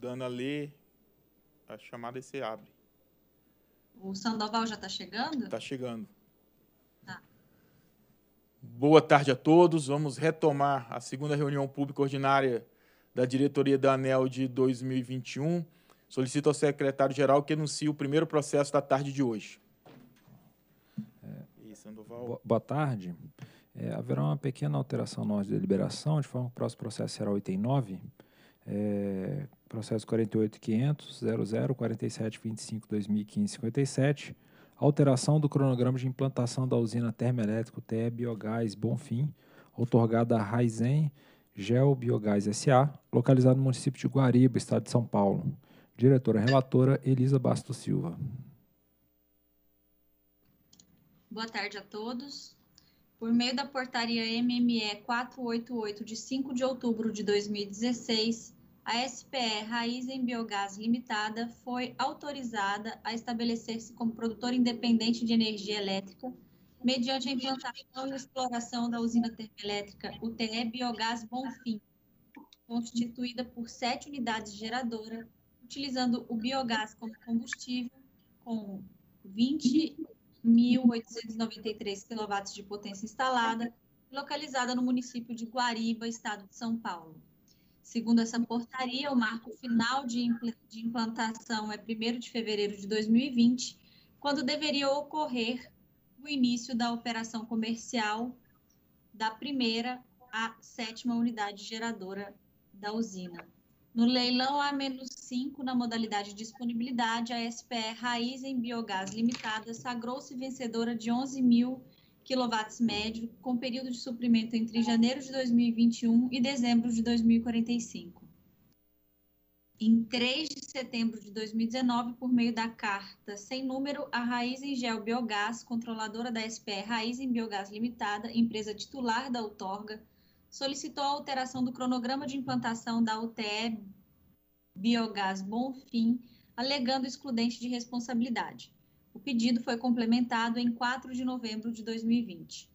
Dana lê a chamada e você abre. O Sandoval já está chegando? Está chegando. Tá. Boa tarde a todos. Vamos retomar a segunda reunião pública ordinária da diretoria da ANEL de 2021. Solicito ao secretário-geral que anuncie o primeiro processo da tarde de hoje. É, Sandoval. Boa tarde. É, haverá uma pequena alteração na ordem de deliberação, de forma que o próximo processo será 9 é, processo 48.500.0047.25.2015.57, alteração do cronograma de implantação da usina termoelétrica TE Biogás Bonfim, otorgada a Raizen Gel Biogás S.A., localizado no município de Guariba, estado de São Paulo. Diretora relatora Elisa Basto Silva. Boa tarde a todos. Por meio da portaria MME 488 de 5 de outubro de 2016, a SPE Raiz em Biogás Limitada foi autorizada a estabelecer-se como produtor independente de energia elétrica mediante a implantação e exploração da usina termoelétrica UTE Biogás Bonfim, constituída por sete unidades geradoras, utilizando o biogás como combustível, com 20.893 kW de potência instalada, localizada no município de Guariba, estado de São Paulo. Segundo essa portaria, o marco final de, impl de implantação é 1 de fevereiro de 2020, quando deveria ocorrer o início da operação comercial da primeira à sétima unidade geradora da usina. No leilão A-5, na modalidade disponibilidade, a SPE Raiz em Biogás Limitada sagrou-se vencedora de 11 mil quilowatts médio, com período de suprimento entre janeiro de 2021 e dezembro de 2045. Em 3 de setembro de 2019, por meio da carta sem número, a Raiz em Gel Biogás, controladora da SPE Raiz em Biogás Limitada, empresa titular da outorga, solicitou a alteração do cronograma de implantação da UTE Biogás Bonfim, alegando excludente de responsabilidade. O pedido foi complementado em 4 de novembro de 2020.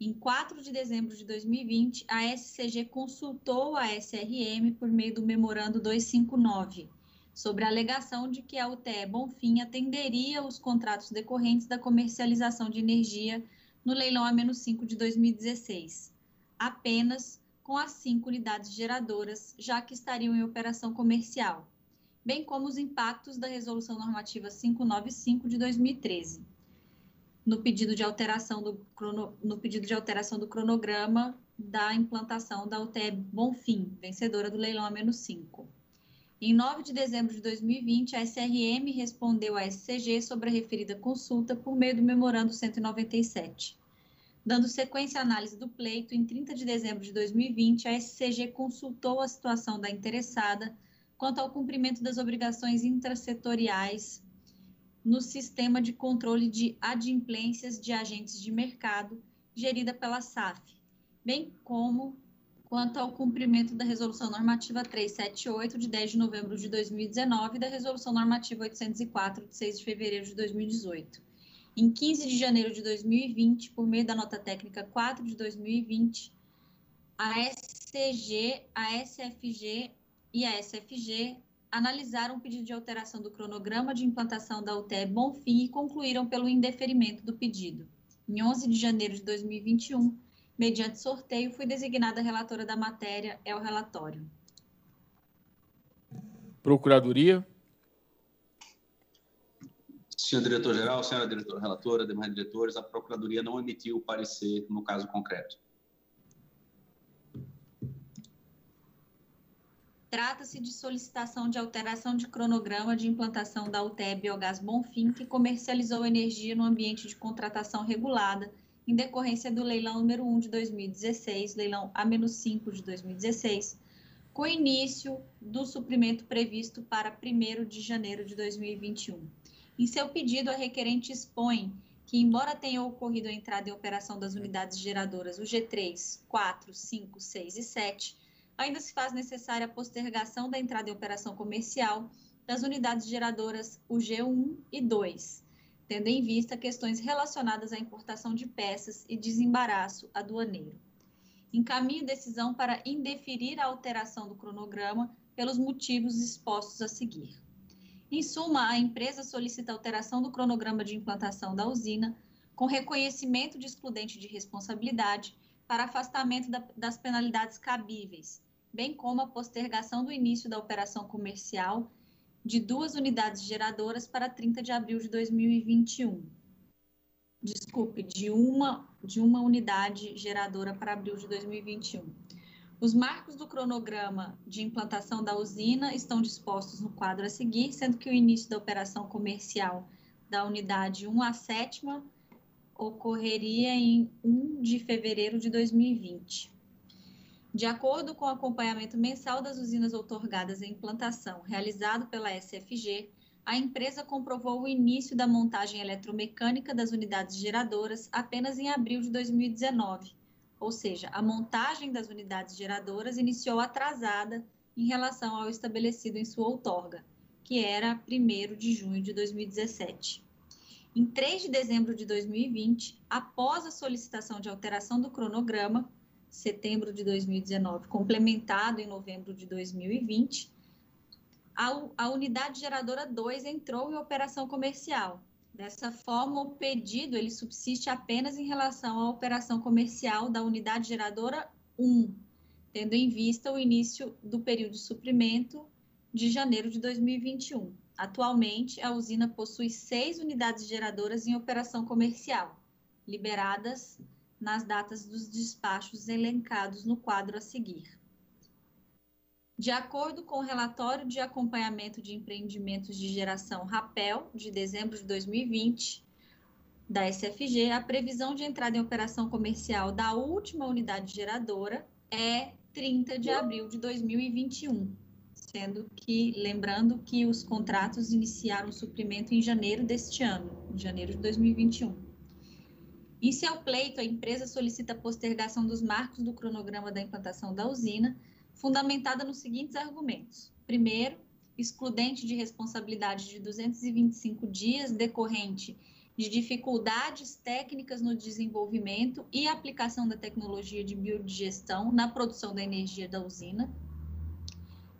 Em 4 de dezembro de 2020, a SCG consultou a SRM por meio do Memorando 259, sobre a alegação de que a UTE Bonfim atenderia os contratos decorrentes da comercialização de energia no leilão A-5 de 2016, apenas com as cinco unidades geradoras, já que estariam em operação comercial, bem como os impactos da Resolução Normativa 595 de 2013. No pedido de alteração do, crono, no pedido de alteração do cronograma da implantação da UTE Bonfim, vencedora do leilão a menos 5. Em 9 de dezembro de 2020, a SRM respondeu à SCG sobre a referida consulta por meio do Memorando 197. Dando sequência à análise do pleito, em 30 de dezembro de 2020, a SCG consultou a situação da interessada quanto ao cumprimento das obrigações intrasetoriais no sistema de controle de adimplências de agentes de mercado gerida pela SAF, bem como quanto ao cumprimento da Resolução Normativa 378, de 10 de novembro de 2019, e da Resolução Normativa 804, de 6 de fevereiro de 2018. Em 15 de janeiro de 2020, por meio da nota técnica 4 de 2020, a SCG, a SFG, e a SFG analisaram o pedido de alteração do cronograma de implantação da UTE Bonfim e concluíram pelo indeferimento do pedido. Em 11 de janeiro de 2021, mediante sorteio, fui designada relatora da matéria, é o relatório. Procuradoria. Senhor diretor-geral, senhora diretora-relatora, demais diretores, a Procuradoria não emitiu parecer no caso concreto. Trata-se de solicitação de alteração de cronograma de implantação da UTE Biogás Bonfim, que comercializou energia no ambiente de contratação regulada, em decorrência do leilão número 1 de 2016, leilão A-5 de 2016, com início do suprimento previsto para 1 de janeiro de 2021. Em seu pedido, a requerente expõe que, embora tenha ocorrido a entrada em operação das unidades geradoras UG3, 4, 5, 6 e 7, ainda se faz necessária a postergação da entrada em operação comercial das unidades geradoras UG1 e 2, tendo em vista questões relacionadas à importação de peças e desembaraço aduaneiro. Encaminha decisão para indeferir a alteração do cronograma pelos motivos expostos a seguir. Em suma, a empresa solicita alteração do cronograma de implantação da usina, com reconhecimento de excludente de responsabilidade para afastamento da, das penalidades cabíveis, bem como a postergação do início da operação comercial de duas unidades geradoras para 30 de abril de 2021. Desculpe, de uma, de uma unidade geradora para abril de 2021. Os marcos do cronograma de implantação da usina estão dispostos no quadro a seguir, sendo que o início da operação comercial da unidade 1 à 7 ocorreria em 1 de fevereiro de 2020. De acordo com o acompanhamento mensal das usinas outorgadas em implantação realizado pela SFG, a empresa comprovou o início da montagem eletromecânica das unidades geradoras apenas em abril de 2019, ou seja, a montagem das unidades geradoras iniciou atrasada em relação ao estabelecido em sua outorga, que era 1 de junho de 2017. Em 3 de dezembro de 2020, após a solicitação de alteração do cronograma, setembro de 2019, complementado em novembro de 2020, a, a unidade geradora 2 entrou em operação comercial. Dessa forma, o pedido ele subsiste apenas em relação à operação comercial da unidade geradora 1, tendo em vista o início do período de suprimento de janeiro de 2021. Atualmente, a usina possui seis unidades geradoras em operação comercial, liberadas nas datas dos despachos elencados no quadro a seguir. De acordo com o relatório de acompanhamento de empreendimentos de geração RAPEL, de dezembro de 2020, da SFG, a previsão de entrada em operação comercial da última unidade geradora é 30 de abril de 2021, sendo que, lembrando que os contratos iniciaram o suprimento em janeiro deste ano, em janeiro de 2021. Em seu pleito, a empresa solicita a postergação dos marcos do cronograma da implantação da usina, fundamentada nos seguintes argumentos. Primeiro, excludente de responsabilidade de 225 dias decorrente de dificuldades técnicas no desenvolvimento e aplicação da tecnologia de biodigestão na produção da energia da usina.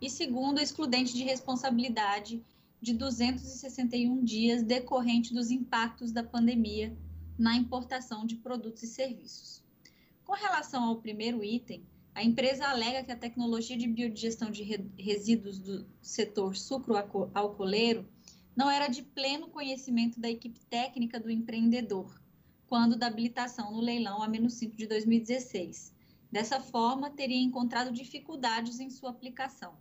E segundo, excludente de responsabilidade de 261 dias decorrente dos impactos da pandemia na importação de produtos e serviços. Com relação ao primeiro item, a empresa alega que a tecnologia de biodigestão de resíduos do setor sucro-alcooleiro não era de pleno conhecimento da equipe técnica do empreendedor, quando da habilitação no leilão A-5 de 2016. Dessa forma, teria encontrado dificuldades em sua aplicação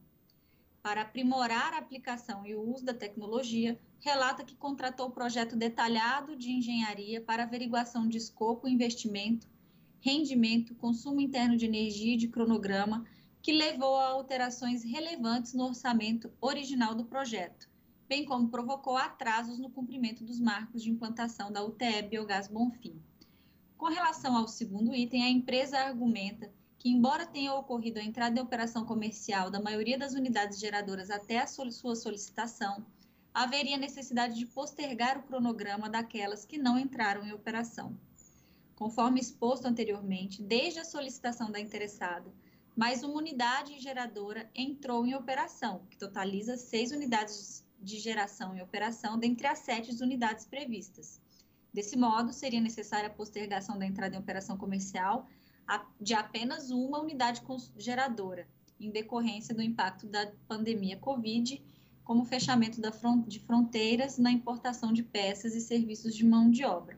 para aprimorar a aplicação e o uso da tecnologia, relata que contratou o projeto detalhado de engenharia para averiguação de escopo, investimento, rendimento, consumo interno de energia e de cronograma, que levou a alterações relevantes no orçamento original do projeto, bem como provocou atrasos no cumprimento dos marcos de implantação da UTE Biogás Bonfim. Com relação ao segundo item, a empresa argumenta que, embora tenha ocorrido a entrada em operação comercial da maioria das unidades geradoras até a sua solicitação, haveria necessidade de postergar o cronograma daquelas que não entraram em operação. Conforme exposto anteriormente, desde a solicitação da interessada, mais uma unidade geradora entrou em operação, que totaliza seis unidades de geração em operação, dentre as sete unidades previstas. Desse modo, seria necessária a postergação da entrada em operação comercial de apenas uma unidade geradora, em decorrência do impacto da pandemia Covid, como fechamento front de fronteiras na importação de peças e serviços de mão de obra.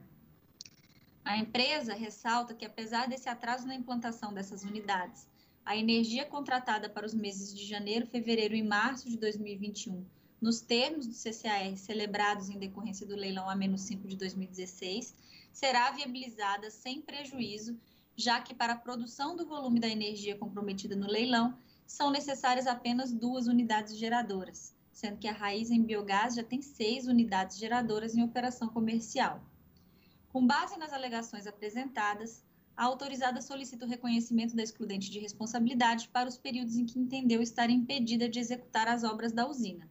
A empresa ressalta que, apesar desse atraso na implantação dessas unidades, a energia contratada para os meses de janeiro, fevereiro e março de 2021, nos termos do CCAR celebrados em decorrência do leilão A-5 de 2016, será viabilizada sem prejuízo já que para a produção do volume da energia comprometida no leilão são necessárias apenas duas unidades geradoras, sendo que a raiz em biogás já tem seis unidades geradoras em operação comercial. Com base nas alegações apresentadas, a autorizada solicita o reconhecimento da excludente de responsabilidade para os períodos em que entendeu estar impedida de executar as obras da usina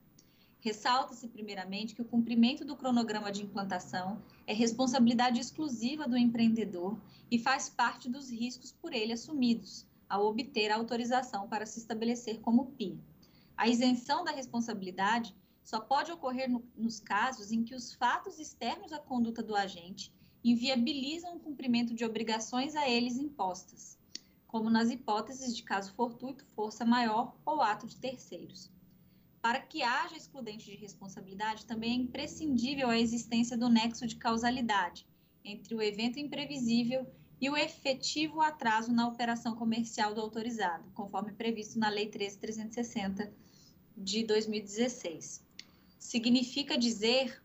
Ressalta-se, primeiramente, que o cumprimento do cronograma de implantação é responsabilidade exclusiva do empreendedor e faz parte dos riscos por ele assumidos ao obter a autorização para se estabelecer como PI. A isenção da responsabilidade só pode ocorrer no, nos casos em que os fatos externos à conduta do agente inviabilizam o cumprimento de obrigações a eles impostas, como nas hipóteses de caso fortuito, força maior ou ato de terceiros. Para que haja excludente de responsabilidade, também é imprescindível a existência do nexo de causalidade entre o evento imprevisível e o efetivo atraso na operação comercial do autorizado, conforme previsto na Lei 13360 de 2016. Significa dizer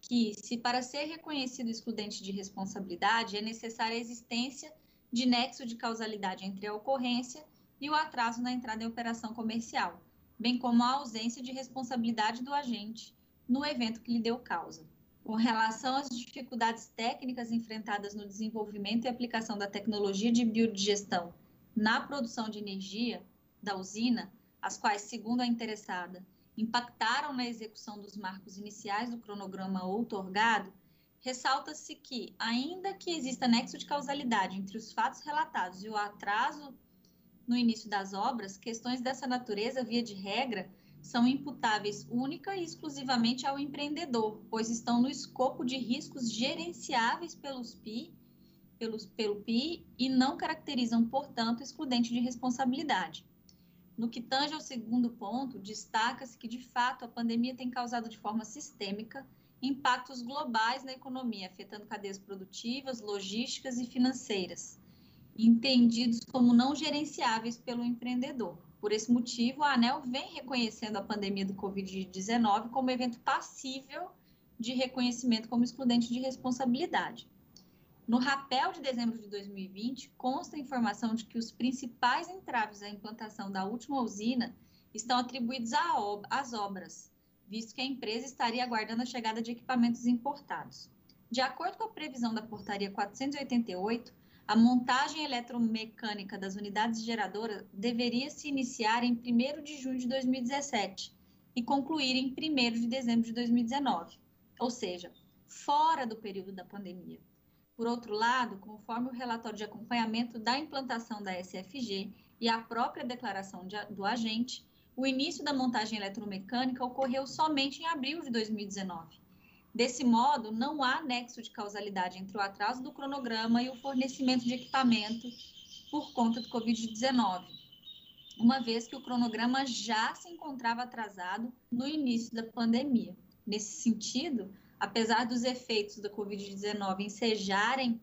que, se para ser reconhecido excludente de responsabilidade, é necessária a existência de nexo de causalidade entre a ocorrência e o atraso na entrada em operação comercial, bem como a ausência de responsabilidade do agente no evento que lhe deu causa. Com relação às dificuldades técnicas enfrentadas no desenvolvimento e aplicação da tecnologia de biodigestão na produção de energia da usina, as quais, segundo a interessada, impactaram na execução dos marcos iniciais do cronograma outorgado, ressalta-se que, ainda que exista nexo de causalidade entre os fatos relatados e o atraso no início das obras, questões dessa natureza, via de regra, são imputáveis única e exclusivamente ao empreendedor, pois estão no escopo de riscos gerenciáveis pelos PI, pelos, pelo PI e não caracterizam, portanto, excludente de responsabilidade. No que tange ao segundo ponto, destaca-se que, de fato, a pandemia tem causado de forma sistêmica impactos globais na economia, afetando cadeias produtivas, logísticas e financeiras entendidos como não gerenciáveis pelo empreendedor. Por esse motivo, a ANEL vem reconhecendo a pandemia do Covid-19 como evento passível de reconhecimento como excludente de responsabilidade. No rapel de dezembro de 2020, consta a informação de que os principais entraves à implantação da última usina estão atribuídos às obras, visto que a empresa estaria aguardando a chegada de equipamentos importados. De acordo com a previsão da Portaria 488, a montagem eletromecânica das unidades geradoras deveria se iniciar em 1 de junho de 2017 e concluir em 1 de dezembro de 2019, ou seja, fora do período da pandemia. Por outro lado, conforme o relatório de acompanhamento da implantação da SFG e a própria declaração de, do agente, o início da montagem eletromecânica ocorreu somente em abril de 2019, Desse modo, não há nexo de causalidade entre o atraso do cronograma e o fornecimento de equipamento por conta do Covid-19, uma vez que o cronograma já se encontrava atrasado no início da pandemia. Nesse sentido, apesar dos efeitos da Covid-19 ensejarem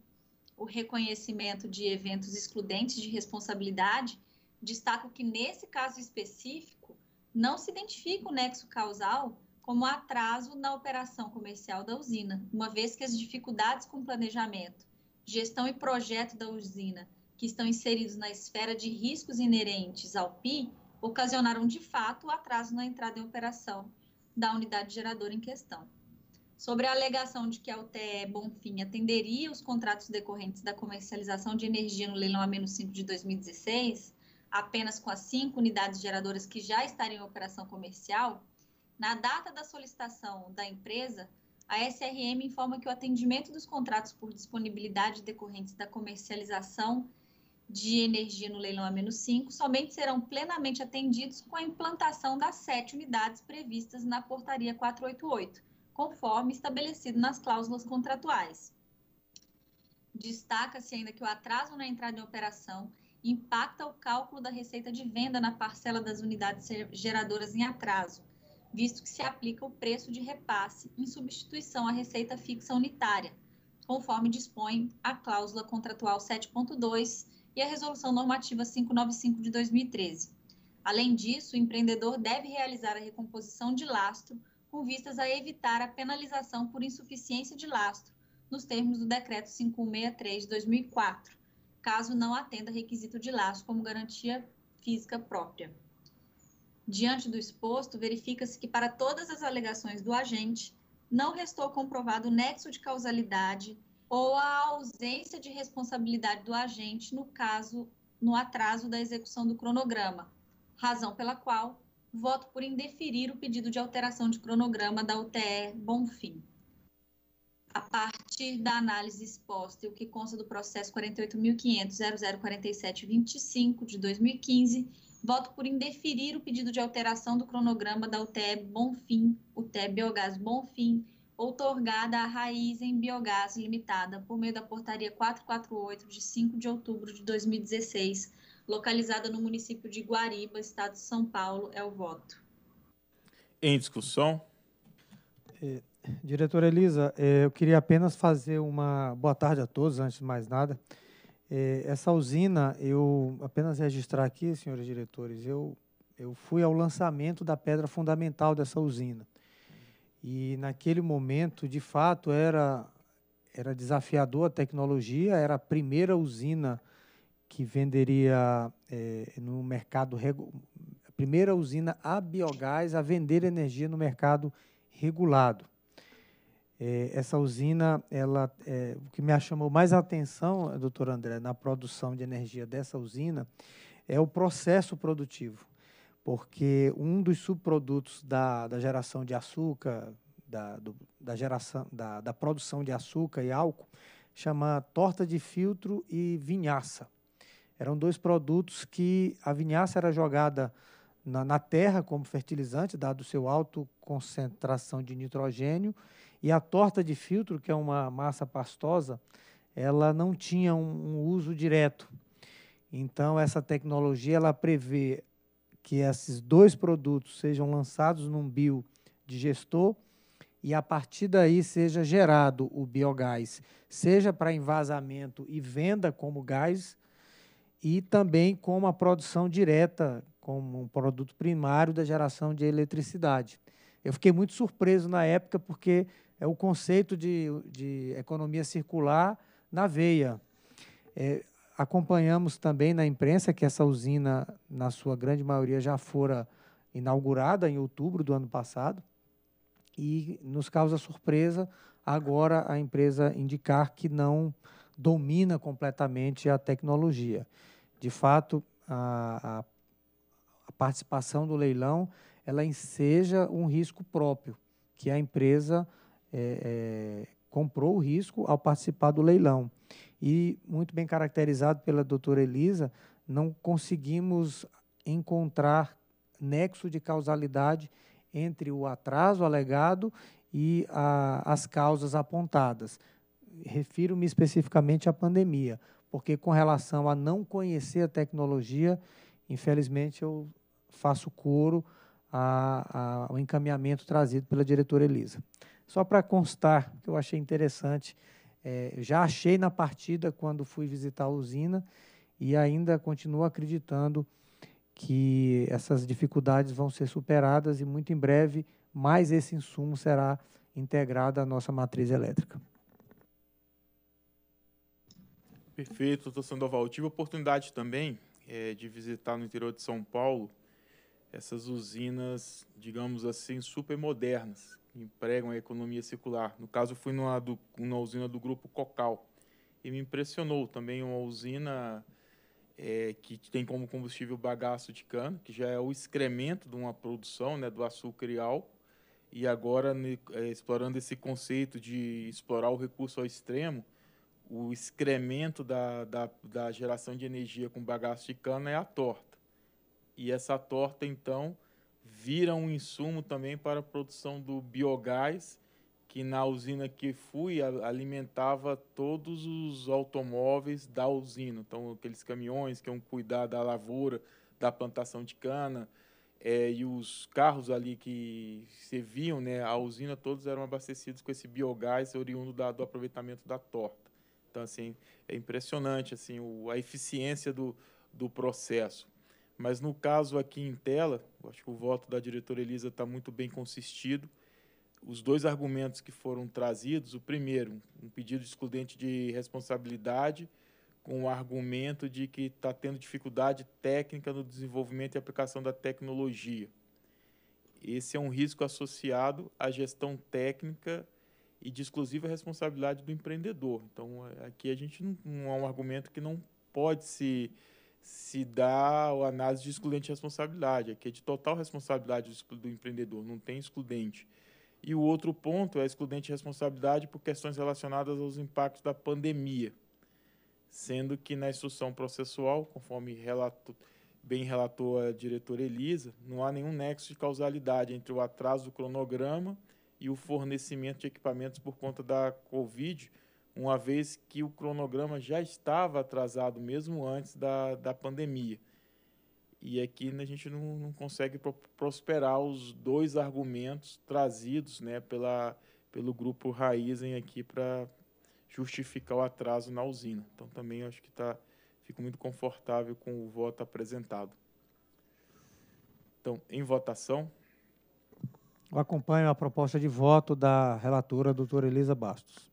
o reconhecimento de eventos excludentes de responsabilidade, destaco que nesse caso específico não se identifica o nexo causal como atraso na operação comercial da usina, uma vez que as dificuldades com planejamento, gestão e projeto da usina, que estão inseridos na esfera de riscos inerentes ao PI, ocasionaram de fato o atraso na entrada em operação da unidade geradora em questão. Sobre a alegação de que a UTE Bonfim atenderia os contratos decorrentes da comercialização de energia no leilão A-5 de 2016, apenas com as cinco unidades geradoras que já estariam em operação comercial, na data da solicitação da empresa, a SRM informa que o atendimento dos contratos por disponibilidade decorrentes da comercialização de energia no leilão A-5 somente serão plenamente atendidos com a implantação das sete unidades previstas na portaria 488, conforme estabelecido nas cláusulas contratuais. Destaca-se ainda que o atraso na entrada em operação impacta o cálculo da receita de venda na parcela das unidades geradoras em atraso, visto que se aplica o preço de repasse em substituição à receita fixa unitária, conforme dispõe a cláusula contratual 7.2 e a Resolução Normativa 595 de 2013. Além disso, o empreendedor deve realizar a recomposição de lastro com vistas a evitar a penalização por insuficiência de lastro, nos termos do Decreto 563 de 2004, caso não atenda requisito de lastro como garantia física própria. Diante do exposto, verifica-se que para todas as alegações do agente, não restou comprovado o nexo de causalidade ou a ausência de responsabilidade do agente no caso no atraso da execução do cronograma, razão pela qual voto por indeferir o pedido de alteração de cronograma da UTE Bonfim. A partir da análise exposta e o que consta do processo 48.500.004725 de 2015, voto por indeferir o pedido de alteração do cronograma da UTE Bonfim, UTE Biogás Bonfim, outorgada à Raiz em Biogás Limitada, por meio da Portaria 448, de 5 de outubro de 2016, localizada no município de Guariba, Estado de São Paulo, é o voto. Em discussão? É, diretora Elisa, é, eu queria apenas fazer uma boa tarde a todos, antes de mais nada. É, essa usina, eu apenas registrar aqui, senhores diretores, eu, eu fui ao lançamento da pedra fundamental dessa usina. E naquele momento, de fato, era, era desafiador a tecnologia, era a primeira usina que venderia é, no mercado, a primeira usina a biogás a vender energia no mercado regulado. É, essa usina, ela, é, o que me chamou mais a atenção, doutor André, na produção de energia dessa usina, é o processo produtivo. Porque um dos subprodutos da, da geração de açúcar, da, do, da, geração, da, da produção de açúcar e álcool, chama torta de filtro e vinhaça. Eram dois produtos que a vinhaça era jogada na, na terra como fertilizante, dado seu alto concentração de nitrogênio, e a torta de filtro, que é uma massa pastosa, ela não tinha um, um uso direto. Então, essa tecnologia ela prevê que esses dois produtos sejam lançados num biodigestor e a partir daí seja gerado o biogás, seja para envasamento e venda como gás, e também como a produção direta, como um produto primário da geração de eletricidade. Eu fiquei muito surpreso na época porque é o conceito de, de economia circular na veia. É, acompanhamos também na imprensa que essa usina, na sua grande maioria, já fora inaugurada em outubro do ano passado, e nos causa surpresa agora a empresa indicar que não domina completamente a tecnologia. De fato, a, a participação do leilão ela enseja um risco próprio, que a empresa é, é, comprou o risco ao participar do leilão. E, muito bem caracterizado pela doutora Elisa, não conseguimos encontrar nexo de causalidade entre o atraso alegado e a, as causas apontadas. Refiro-me especificamente à pandemia, porque com relação a não conhecer a tecnologia, infelizmente eu faço coro a, a, ao encaminhamento trazido pela diretora Elisa. Só para constar, que eu achei interessante, é, já achei na partida quando fui visitar a usina e ainda continuo acreditando que essas dificuldades vão ser superadas e muito em breve mais esse insumo será integrado à nossa matriz elétrica. Perfeito, doutor Sandoval. Tive a oportunidade também é, de visitar no interior de São Paulo essas usinas, digamos assim, super modernas, empregam a economia circular. No caso, fui numa, do, numa usina do grupo Cocal e me impressionou também uma usina é, que tem como combustível bagaço de cana, que já é o excremento de uma produção né, do açúcar e álcool, e agora é, explorando esse conceito de explorar o recurso ao extremo, o excremento da, da, da geração de energia com bagaço de cana é a torta. E essa torta, então, vira um insumo também para a produção do biogás, que na usina que fui alimentava todos os automóveis da usina. Então, aqueles caminhões que iam cuidar da lavoura, da plantação de cana, é, e os carros ali que serviam né, a usina, todos eram abastecidos com esse biogás oriundo da, do aproveitamento da torta. Então, assim, é impressionante assim, o, a eficiência do, do processo. Mas no caso aqui em tela, acho que o voto da diretora Elisa está muito bem consistido. Os dois argumentos que foram trazidos, o primeiro, um pedido excludente de responsabilidade, com o argumento de que está tendo dificuldade técnica no desenvolvimento e aplicação da tecnologia. Esse é um risco associado à gestão técnica e de exclusiva responsabilidade do empreendedor. Então, aqui a gente não, não é um argumento que não pode se se dá a análise de excludente de responsabilidade, que é de total responsabilidade do empreendedor, não tem excludente. E o outro ponto é excludente de responsabilidade por questões relacionadas aos impactos da pandemia, sendo que na instrução processual, conforme relato, bem relatou a diretora Elisa, não há nenhum nexo de causalidade entre o atraso do cronograma e o fornecimento de equipamentos por conta da Covid, uma vez que o cronograma já estava atrasado mesmo antes da, da pandemia. E aqui é né, a gente não, não consegue prosperar os dois argumentos trazidos né, pela, pelo grupo Raizen aqui para justificar o atraso na usina. Então também acho que tá, fico muito confortável com o voto apresentado. Então, em votação. Eu acompanho a proposta de voto da relatora, doutora Elisa Bastos.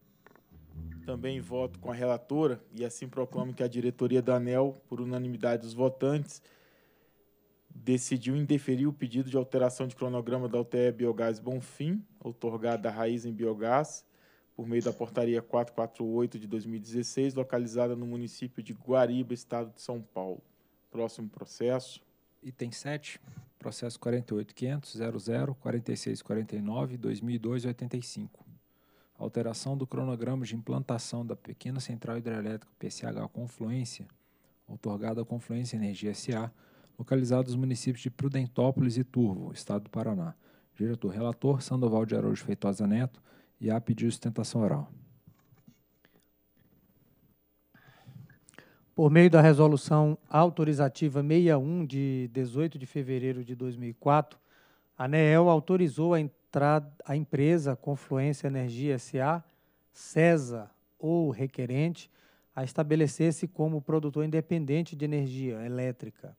Também voto com a relatora e assim proclamo que a diretoria da ANEL, por unanimidade dos votantes, decidiu indeferir o pedido de alteração de cronograma da UTE Biogás Bonfim, outorgada à Raiz em Biogás, por meio da portaria 448 de 2016, localizada no município de Guariba, estado de São Paulo. Próximo processo. Item 7, processo 48500 4649 2002 85 alteração do cronograma de implantação da pequena central hidrelétrica PCH Confluência, outorgada à Confluência Energia SA, localizada nos municípios de Prudentópolis e Turvo, Estado do Paraná. Diretor relator Sandoval de Araújo Feitosa Neto e a pediu sustentação oral. Por meio da resolução autorizativa 61 de 18 de fevereiro de 2004, a ANEEL autorizou a a empresa Confluência Energia SA, CESA ou requerente, a estabelecer-se como produtor independente de energia elétrica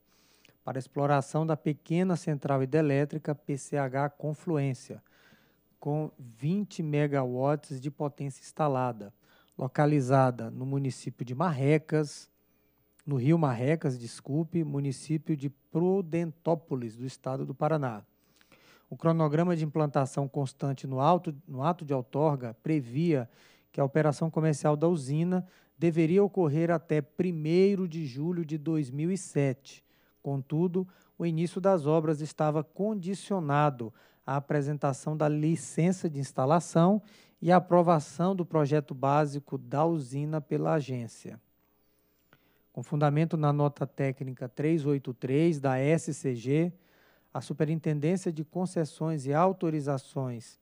para exploração da pequena central hidrelétrica PCH Confluência, com 20 megawatts de potência instalada, localizada no município de Marrecas, no Rio Marrecas, desculpe, município de Prudentópolis, do estado do Paraná. O cronograma de implantação constante no, auto, no ato de outorga previa que a operação comercial da usina deveria ocorrer até 1 de julho de 2007. Contudo, o início das obras estava condicionado à apresentação da licença de instalação e à aprovação do projeto básico da usina pela agência. Com fundamento na nota técnica 383 da SCG, a Superintendência de Concessões e Autorizações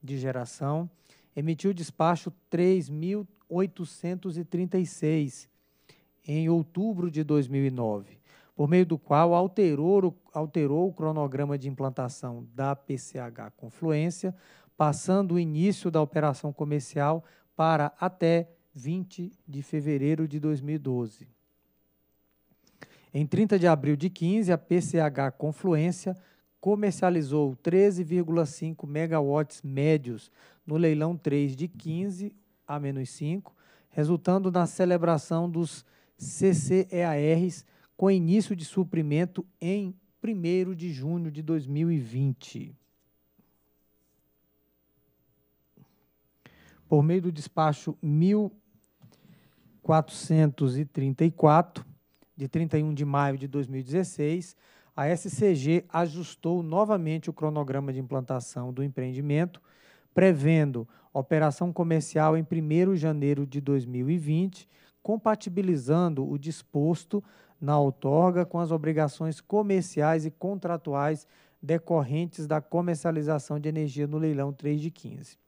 de Geração emitiu o despacho 3.836 em outubro de 2009, por meio do qual alterou, alterou o cronograma de implantação da PCH Confluência, passando o início da operação comercial para até 20 de fevereiro de 2012. Em 30 de abril de 15, a PCH Confluência comercializou 13,5 megawatts médios no leilão 3 de 15 a menos 5, resultando na celebração dos CCEARs com início de suprimento em 1 de junho de 2020. Por meio do despacho 1434, de 31 de maio de 2016, a SCG ajustou novamente o cronograma de implantação do empreendimento, prevendo operação comercial em 1 de janeiro de 2020, compatibilizando o disposto na outorga com as obrigações comerciais e contratuais decorrentes da comercialização de energia no leilão 3 de 15.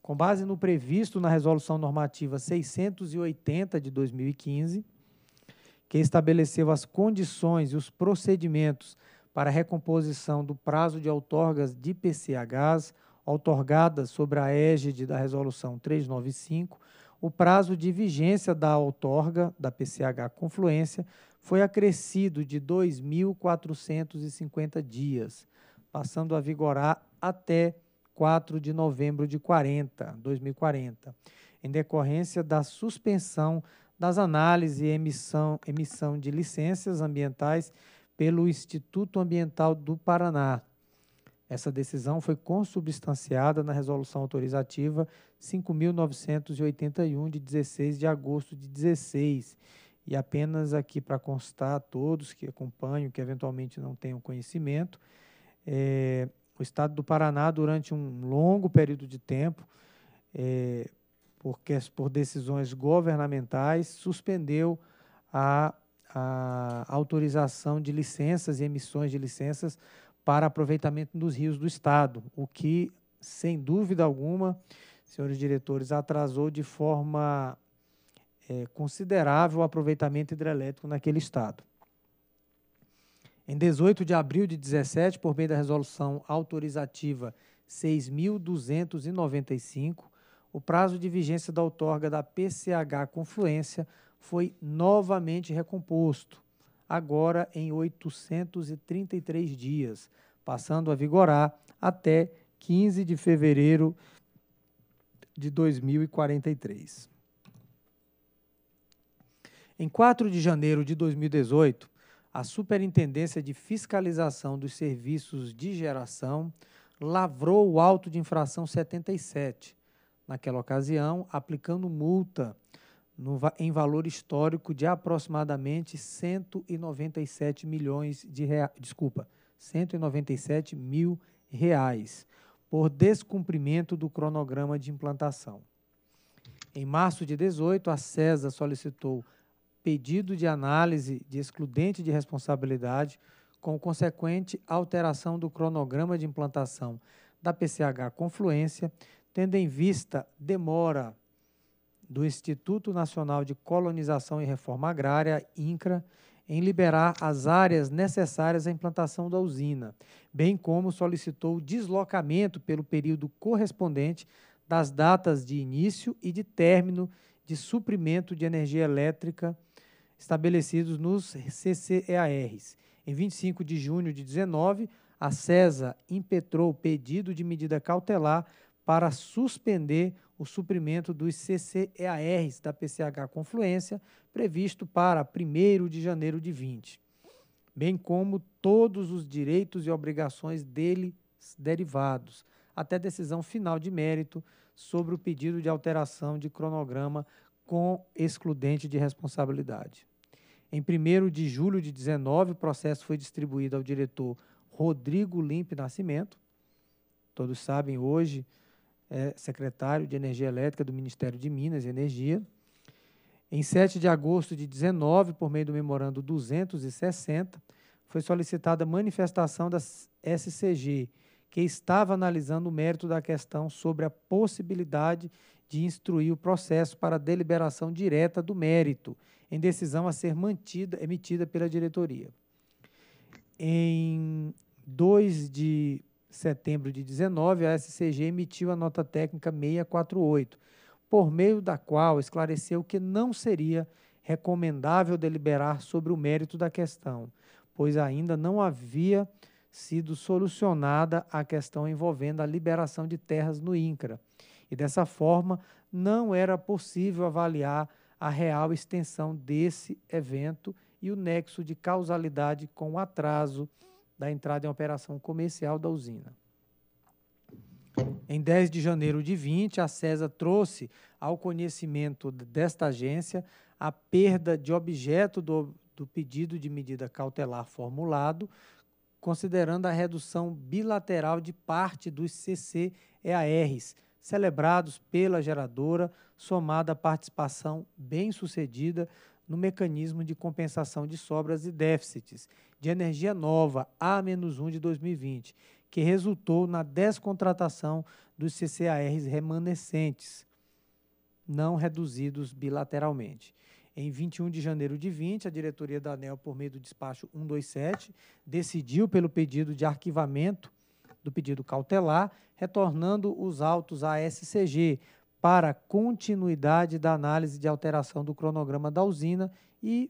Com base no previsto na Resolução Normativa 680 de 2015, que estabeleceu as condições e os procedimentos para a recomposição do prazo de outorgas de PCHs outorgadas sobre a égide da Resolução 395, o prazo de vigência da outorga da PCH Confluência foi acrescido de 2.450 dias, passando a vigorar até 4 de novembro de 40, 2040, em decorrência da suspensão das análises e emissão, emissão de licenças ambientais pelo Instituto Ambiental do Paraná. Essa decisão foi consubstanciada na Resolução Autorizativa 5.981, de 16 de agosto de 16. E apenas aqui para constar a todos que acompanham, que eventualmente não tenham conhecimento, é, o Estado do Paraná, durante um longo período de tempo, é, por decisões governamentais suspendeu a, a autorização de licenças e emissões de licenças para aproveitamento dos rios do estado, o que sem dúvida alguma, senhores diretores, atrasou de forma é, considerável o aproveitamento hidrelétrico naquele estado. Em 18 de abril de 17, por meio da resolução autorizativa 6.295, o prazo de vigência da outorga da PCH Confluência foi novamente recomposto, agora em 833 dias, passando a vigorar até 15 de fevereiro de 2043. Em 4 de janeiro de 2018, a Superintendência de Fiscalização dos Serviços de Geração lavrou o auto de infração 77, naquela ocasião, aplicando multa no, em valor histórico de aproximadamente 197 milhões de reais, desculpa, 197 mil reais, por descumprimento do cronograma de implantação. Em março de 18, a CESA solicitou pedido de análise de excludente de responsabilidade com consequente alteração do cronograma de implantação da PCH Confluência, tendo em vista demora do Instituto Nacional de Colonização e Reforma Agrária, INCRA, em liberar as áreas necessárias à implantação da usina, bem como solicitou o deslocamento pelo período correspondente das datas de início e de término de suprimento de energia elétrica estabelecidos nos CCEARs. Em 25 de junho de 19, a CESA impetrou o pedido de medida cautelar para suspender o suprimento dos CCEARs da PCH Confluência, previsto para 1 de janeiro de 20, bem como todos os direitos e obrigações dele derivados, até decisão final de mérito sobre o pedido de alteração de cronograma com excludente de responsabilidade. Em 1 de julho de 19, o processo foi distribuído ao diretor Rodrigo Limpe Nascimento. Todos sabem hoje, é secretário de Energia Elétrica do Ministério de Minas e Energia. Em 7 de agosto de 19, por meio do memorando 260, foi solicitada manifestação da SCG, que estava analisando o mérito da questão sobre a possibilidade de instruir o processo para deliberação direta do mérito, em decisão a ser mantida, emitida pela diretoria. Em 2 de setembro de 19, a SCG emitiu a nota técnica 648, por meio da qual esclareceu que não seria recomendável deliberar sobre o mérito da questão, pois ainda não havia sido solucionada a questão envolvendo a liberação de terras no INCRA. E dessa forma, não era possível avaliar a real extensão desse evento e o nexo de causalidade com o atraso da entrada em operação comercial da usina. Em 10 de janeiro de 20, a CESA trouxe ao conhecimento desta agência a perda de objeto do, do pedido de medida cautelar formulado, considerando a redução bilateral de parte dos CCEARs celebrados pela geradora, somada à participação bem-sucedida no mecanismo de compensação de sobras e déficits de energia nova A-1 de 2020, que resultou na descontratação dos CCARs remanescentes, não reduzidos bilateralmente. Em 21 de janeiro de 2020, a diretoria da ANEL, por meio do despacho 127, decidiu pelo pedido de arquivamento do pedido cautelar, retornando os autos à SCG para continuidade da análise de alteração do cronograma da usina e,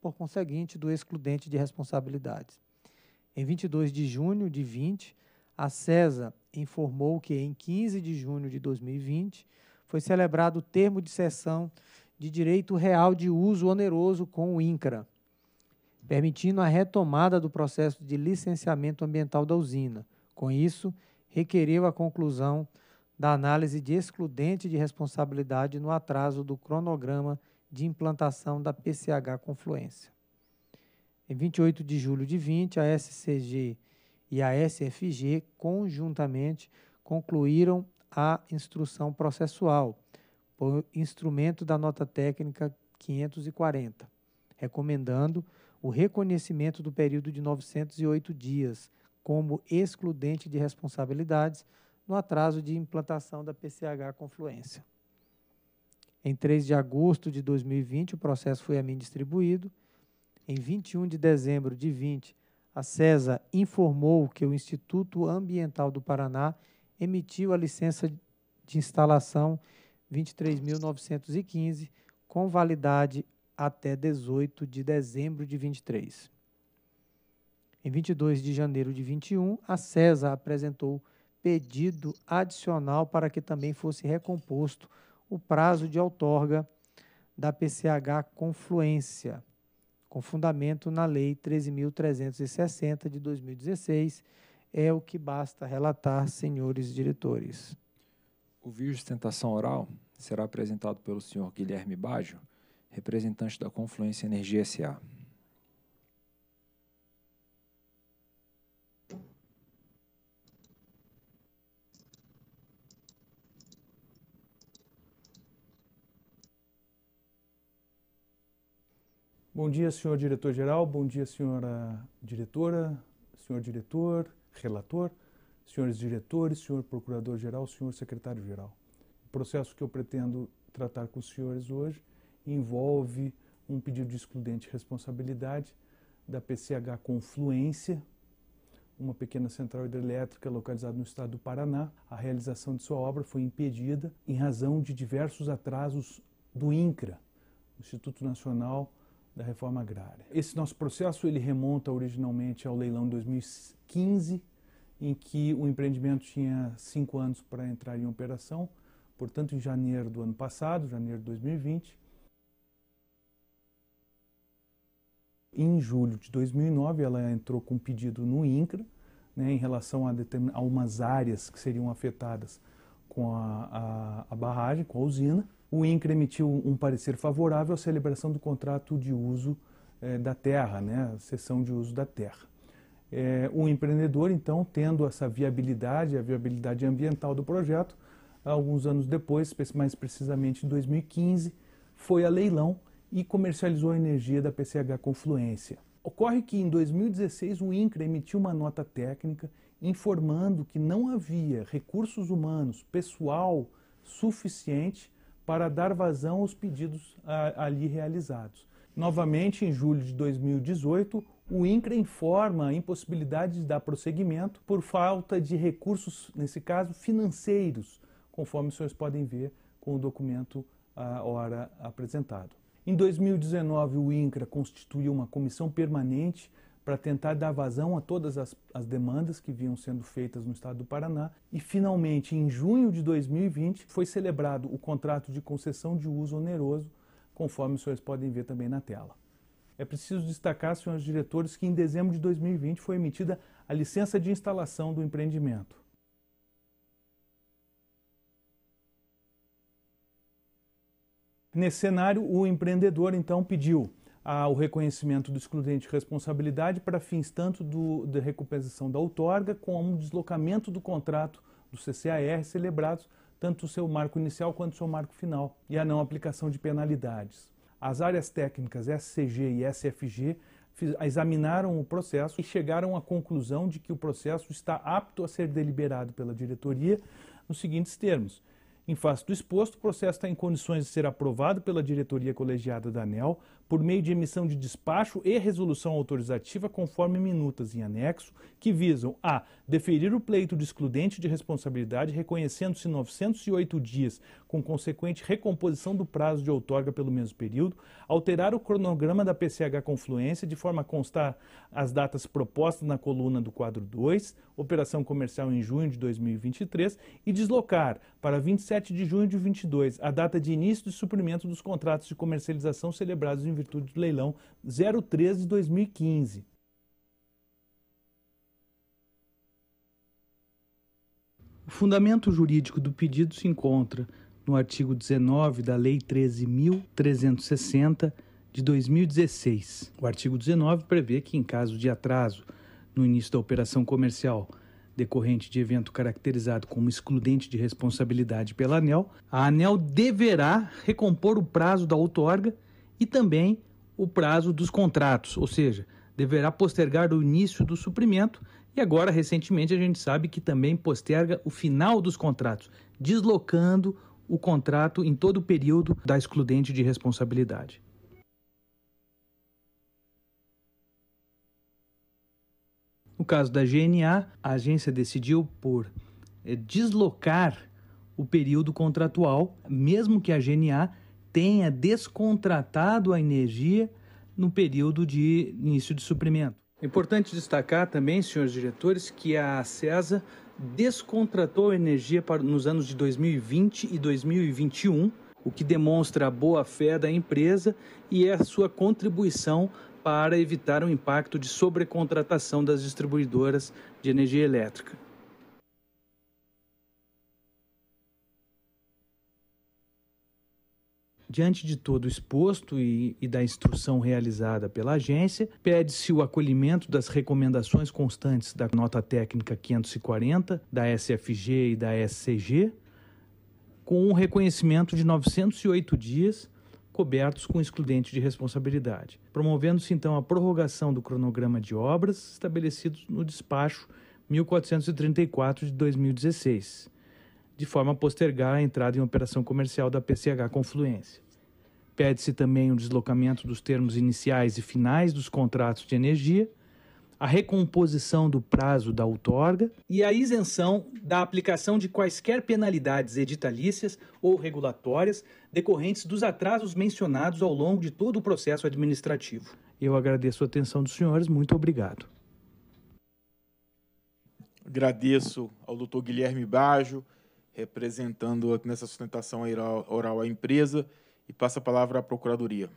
por conseguinte, do excludente de responsabilidades. Em 22 de junho de 20, a CESA informou que, em 15 de junho de 2020, foi celebrado o termo de cessão de direito real de uso oneroso com o INCRA, permitindo a retomada do processo de licenciamento ambiental da usina. Com isso, requereu a conclusão da análise de excludente de responsabilidade no atraso do cronograma de implantação da PCH Confluência. Em 28 de julho de 20, a SCG e a SFG conjuntamente concluíram a instrução processual por instrumento da nota técnica 540, recomendando o reconhecimento do período de 908 dias como excludente de responsabilidades no atraso de implantação da PCH Confluência. Em 3 de agosto de 2020, o processo foi a mim distribuído. Em 21 de dezembro de 2020, a CESA informou que o Instituto Ambiental do Paraná emitiu a licença de instalação 23.915, com validade até 18 de dezembro de 23. Em 22 de janeiro de 21, a CESA apresentou pedido adicional para que também fosse recomposto o prazo de outorga da PCH Confluência, com fundamento na Lei 13.360 de 2016. É o que basta relatar, senhores diretores. O vídeo de sustentação oral será apresentado pelo senhor Guilherme Baggio, representante da Confluência Energia SA. Bom dia, senhor diretor-geral, bom dia, senhora diretora, senhor diretor, relator, senhores diretores, senhor procurador-geral, senhor secretário-geral. O processo que eu pretendo tratar com os senhores hoje envolve um pedido de excludente de responsabilidade da PCH Confluência, uma pequena central hidrelétrica localizada no estado do Paraná. A realização de sua obra foi impedida em razão de diversos atrasos do INCRA, Instituto Nacional da reforma agrária. Esse nosso processo ele remonta originalmente ao leilão de 2015, em que o empreendimento tinha cinco anos para entrar em operação, portanto em janeiro do ano passado, janeiro de 2020. Em julho de 2009, ela entrou com um pedido no INCRA, né, em relação a, a umas áreas que seriam afetadas com a, a, a barragem, com a usina o INCRA emitiu um parecer favorável à celebração do contrato de uso é, da terra, né, a cessão de uso da terra. É, o empreendedor, então, tendo essa viabilidade, a viabilidade ambiental do projeto, alguns anos depois, mais precisamente em 2015, foi a leilão e comercializou a energia da PCH Confluência. Ocorre que em 2016 o INCRA emitiu uma nota técnica informando que não havia recursos humanos, pessoal suficiente para dar vazão aos pedidos a, ali realizados. Novamente, em julho de 2018, o INCRA informa a impossibilidade de dar prosseguimento por falta de recursos, nesse caso, financeiros, conforme os senhores podem ver com o documento a hora apresentado. Em 2019, o INCRA constituiu uma comissão permanente para tentar dar vazão a todas as, as, demandas que vinham sendo feitas no estado do Paraná. E finalmente, em junho de 2020, foi celebrado o contrato de concessão de uso oneroso, conforme os senhores podem ver também na tela. É preciso destacar, senhores diretores, que em dezembro de 2020 foi emitida a licença de instalação do empreendimento. Nesse cenário, o empreendedor então pediu a, o reconhecimento do excludente de responsabilidade para fins tanto do, da recuperação da outorga como deslocamento do contrato do CCAR celebrados tanto o seu marco inicial quanto o seu marco final e a não aplicação de penalidades. As áreas técnicas SCG e SFG examinaram o processo e chegaram à conclusão de que o processo está apto a ser deliberado pela diretoria nos seguintes termos. Em face do exposto, o processo está em condições de ser aprovado pela diretoria colegiada da ANEL por meio de emissão de despacho e resolução autorizativa conforme minutas em anexo, que visam a deferir o pleito de excludente de responsabilidade, reconhecendo-se 908 dias, com consequente recomposição do prazo de outorga pelo mesmo período, alterar o cronograma da PCH Confluência de forma a constar as datas propostas na coluna do quadro 2, operação comercial em junho de 2023, e deslocar para 27 de junho de 22 a data de início de suprimento dos contratos de comercialização celebrados em virtude do leilão 013 de 2015. O fundamento jurídico do pedido se encontra no artigo 19 da Lei 13.360 de 2016. O artigo 19 prevê que, em caso de atraso no início da operação comercial decorrente de evento caracterizado como excludente de responsabilidade pela ANEL, a ANEL deverá recompor o prazo da outorga e também o prazo dos contratos, ou seja, deverá postergar o início do suprimento e agora recentemente a gente sabe que também posterga o final dos contratos, deslocando o contrato em todo o período da excludente de responsabilidade. No caso da GNA, a agência decidiu por eh, deslocar o período contratual, mesmo que a GNA tenha descontratado a energia no período de início de suprimento. É importante destacar também, senhores diretores, que a CESA descontratou a energia nos anos de 2020 e 2021, o que demonstra a boa-fé da empresa e a sua contribuição para evitar o impacto de sobrecontratação das distribuidoras de energia elétrica. Diante de todo o exposto e, e da instrução realizada pela agência, pede-se o acolhimento das recomendações constantes da nota técnica 540, da SFG e da SCG, com um reconhecimento de 908 dias cobertos com excludente de responsabilidade, promovendo-se então a prorrogação do cronograma de obras estabelecido no despacho 1434 de 2016, de forma a postergar a entrada em operação comercial da PCH Confluência. Pede-se também o deslocamento dos termos iniciais e finais dos contratos de energia, a recomposição do prazo da outorga e a isenção da aplicação de quaisquer penalidades editalícias ou regulatórias decorrentes dos atrasos mencionados ao longo de todo o processo administrativo. Eu agradeço a atenção dos senhores, muito obrigado. Agradeço ao doutor Guilherme Bajo, representando aqui nessa sustentação oral a empresa. E passa a palavra à Procuradoria.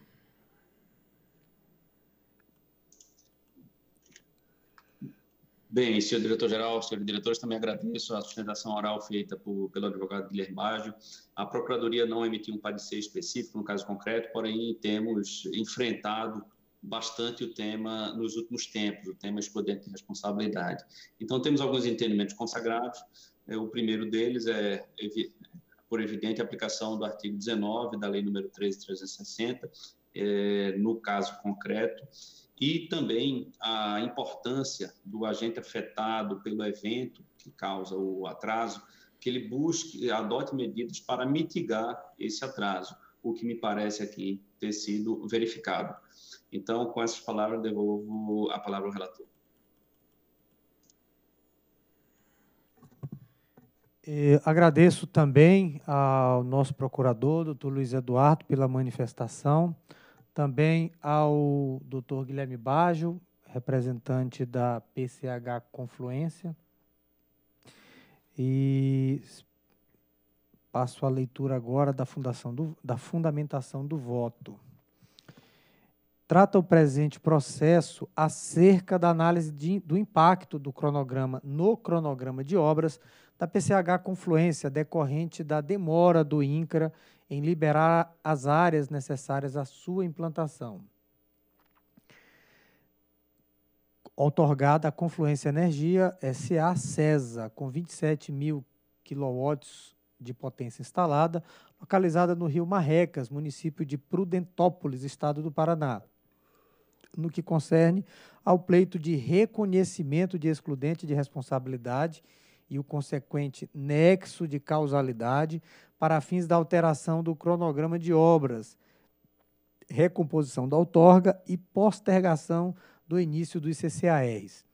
Bem, senhor diretor-geral, senhores diretores, também agradeço a sustentação oral feita por, pelo advogado Guilherme Baggio. A Procuradoria não emitiu um parecer específico no caso concreto, porém temos enfrentado bastante o tema nos últimos tempos, o tema excludente de responsabilidade. Então, temos alguns entendimentos consagrados. É, o primeiro deles é por evidente aplicação do artigo 19 da Lei número 13360, é, no caso concreto, e também a importância do agente afetado pelo evento que causa o atraso, que ele busque, adote medidas para mitigar esse atraso, o que me parece aqui ter sido verificado. Então, com essas palavras, devolvo a palavra ao relator. Eu agradeço também ao nosso procurador, doutor Luiz Eduardo, pela manifestação, também ao doutor Guilherme Bajo, representante da PCH Confluência. E passo a leitura agora da, fundação do, da fundamentação do voto. Trata o presente processo acerca da análise de, do impacto do cronograma no cronograma de obras da PCH Confluência, decorrente da demora do INCRA em liberar as áreas necessárias à sua implantação. Outorgada a Confluência Energia SA CESA, com 27 mil quilowatts de potência instalada, localizada no Rio Marrecas, município de Prudentópolis, estado do Paraná. No que concerne ao pleito de reconhecimento de excludente de responsabilidade e o consequente nexo de causalidade para fins da alteração do cronograma de obras, recomposição da outorga e postergação do início dos CCAEs.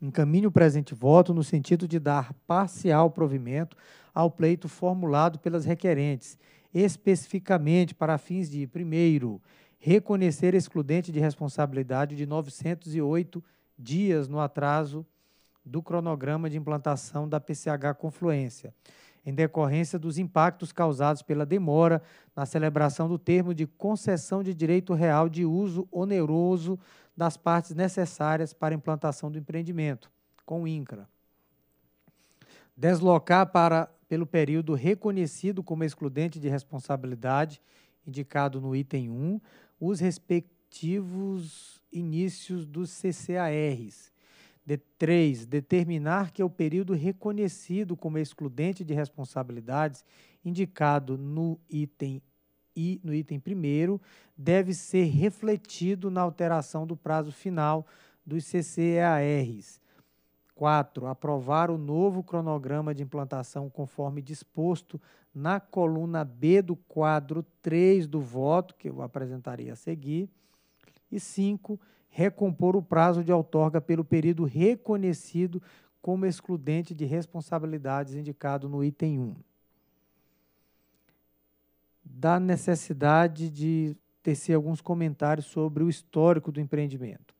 Encaminho o presente voto no sentido de dar parcial provimento ao pleito formulado pelas requerentes, especificamente para fins de, primeiro, reconhecer excludente de responsabilidade de 908 dias no atraso do cronograma de implantação da PCH Confluência, em decorrência dos impactos causados pela demora na celebração do termo de concessão de direito real de uso oneroso das partes necessárias para a implantação do empreendimento, com o INCRA. Deslocar para, pelo período reconhecido como excludente de responsabilidade, indicado no item 1, os respectivos inícios dos CCARs, de 3. Determinar que é o período reconhecido como excludente de responsabilidades, indicado no item I, no item 1, deve ser refletido na alteração do prazo final dos CCEARs. 4. Aprovar o novo cronograma de implantação conforme disposto na coluna B do quadro 3 do voto, que eu apresentaria a seguir. E 5 recompor o prazo de outorga pelo período reconhecido como excludente de responsabilidades indicado no item 1. Da necessidade de tecer alguns comentários sobre o histórico do empreendimento.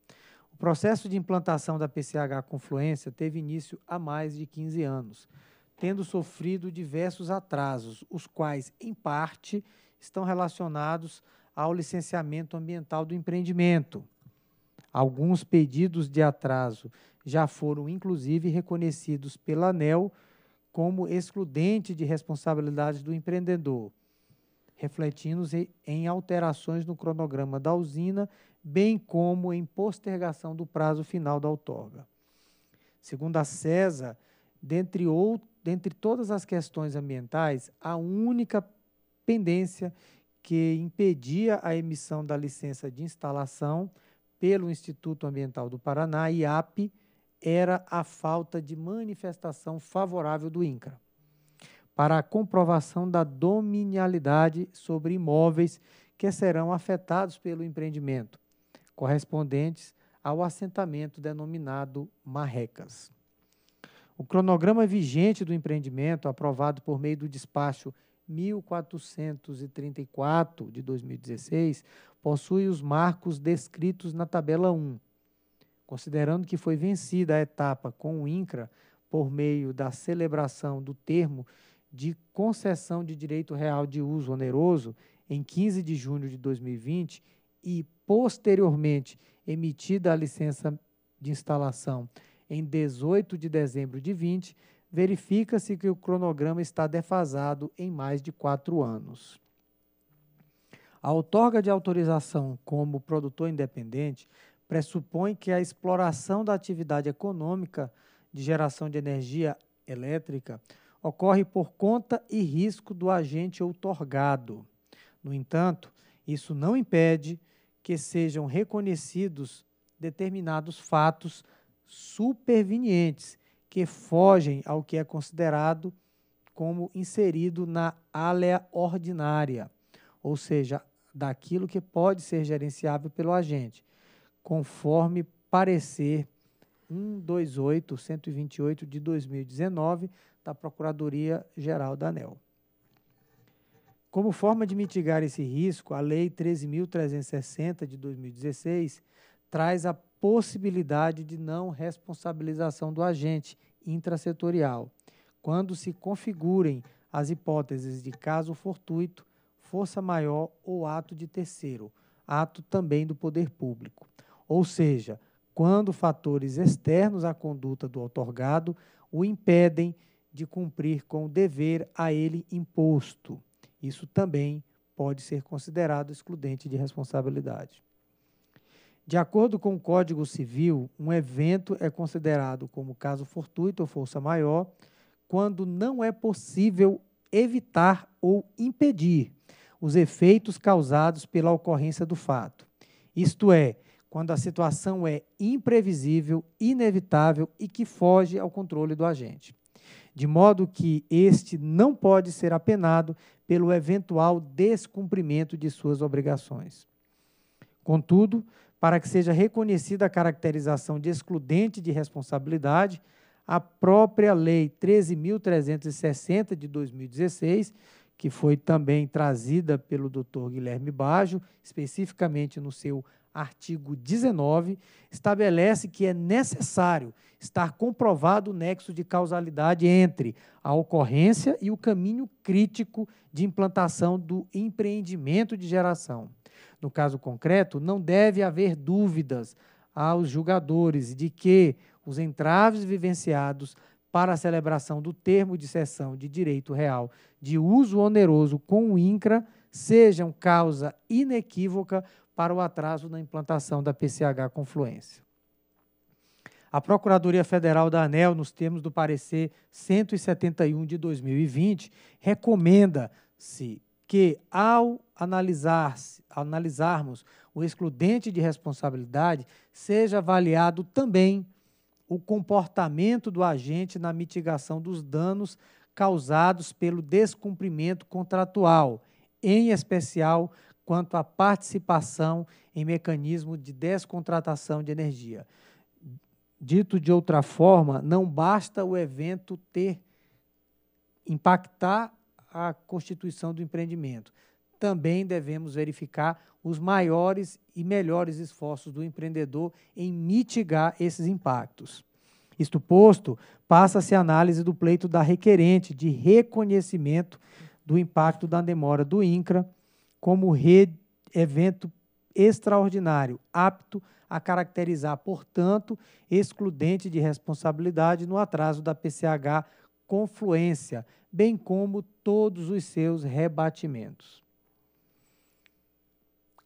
O processo de implantação da PCH Confluência teve início há mais de 15 anos, tendo sofrido diversos atrasos, os quais, em parte, estão relacionados ao licenciamento ambiental do empreendimento Alguns pedidos de atraso já foram, inclusive, reconhecidos pela ANEL como excludente de responsabilidade do empreendedor, refletindo se em alterações no cronograma da usina, bem como em postergação do prazo final da outorga. Segundo a CESA, dentre, dentre todas as questões ambientais, a única pendência que impedia a emissão da licença de instalação pelo Instituto Ambiental do Paraná, IAP, era a falta de manifestação favorável do INCRA para a comprovação da dominialidade sobre imóveis que serão afetados pelo empreendimento, correspondentes ao assentamento denominado Marrecas. O cronograma vigente do empreendimento, aprovado por meio do despacho 1434 de 2016, possui os marcos descritos na tabela 1. Considerando que foi vencida a etapa com o INCRA por meio da celebração do termo de concessão de direito real de uso oneroso em 15 de junho de 2020 e posteriormente emitida a licença de instalação em 18 de dezembro de 20, verifica-se que o cronograma está defasado em mais de quatro anos. A outorga de autorização como produtor independente pressupõe que a exploração da atividade econômica de geração de energia elétrica ocorre por conta e risco do agente outorgado. No entanto, isso não impede que sejam reconhecidos determinados fatos supervenientes que fogem ao que é considerado como inserido na alea ordinária, ou seja, daquilo que pode ser gerenciável pelo agente, conforme parecer 128 128 de 2019 da Procuradoria Geral da ANEL. Como forma de mitigar esse risco, a Lei 13.360 de 2016 traz a possibilidade de não responsabilização do agente intrasetorial, quando se configurem as hipóteses de caso fortuito, força maior ou ato de terceiro, ato também do poder público. Ou seja, quando fatores externos à conduta do otorgado o impedem de cumprir com o dever a ele imposto. Isso também pode ser considerado excludente de responsabilidade. De acordo com o Código Civil, um evento é considerado como caso fortuito ou força maior quando não é possível evitar ou impedir os efeitos causados pela ocorrência do fato. Isto é, quando a situação é imprevisível, inevitável e que foge ao controle do agente. De modo que este não pode ser apenado pelo eventual descumprimento de suas obrigações. Contudo, para que seja reconhecida a caracterização de excludente de responsabilidade, a própria Lei 13.360 de 2016 que foi também trazida pelo Dr. Guilherme Bajo, especificamente no seu artigo 19, estabelece que é necessário estar comprovado o nexo de causalidade entre a ocorrência e o caminho crítico de implantação do empreendimento de geração. No caso concreto, não deve haver dúvidas aos julgadores de que os entraves vivenciados para a celebração do termo de cessão de direito real de uso oneroso com o INCRA sejam causa inequívoca para o atraso na implantação da PCH Confluência. A Procuradoria Federal da ANEL, nos termos do parecer 171 de 2020, recomenda-se que, ao analisar analisarmos o excludente de responsabilidade, seja avaliado também o comportamento do agente na mitigação dos danos causados pelo descumprimento contratual, em especial quanto à participação em mecanismo de descontratação de energia. Dito de outra forma, não basta o evento ter impactar a constituição do empreendimento também devemos verificar os maiores e melhores esforços do empreendedor em mitigar esses impactos. Isto posto, passa-se a análise do pleito da requerente de reconhecimento do impacto da demora do INCRA como evento extraordinário, apto a caracterizar, portanto, excludente de responsabilidade no atraso da PCH confluência, bem como todos os seus rebatimentos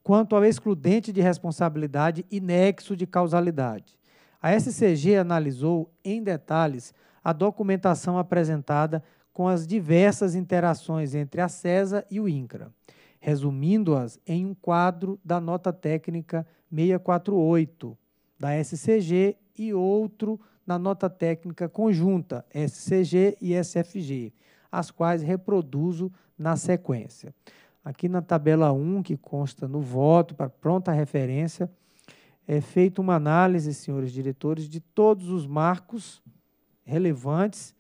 quanto ao excludente de responsabilidade e nexo de causalidade. A SCG analisou em detalhes a documentação apresentada com as diversas interações entre a CESA e o INCRA, resumindo-as em um quadro da nota técnica 648 da SCG e outro na nota técnica conjunta SCG e SFG, as quais reproduzo na sequência. Aqui na tabela 1, que consta no voto, para pronta referência, é feita uma análise, senhores diretores, de todos os marcos relevantes,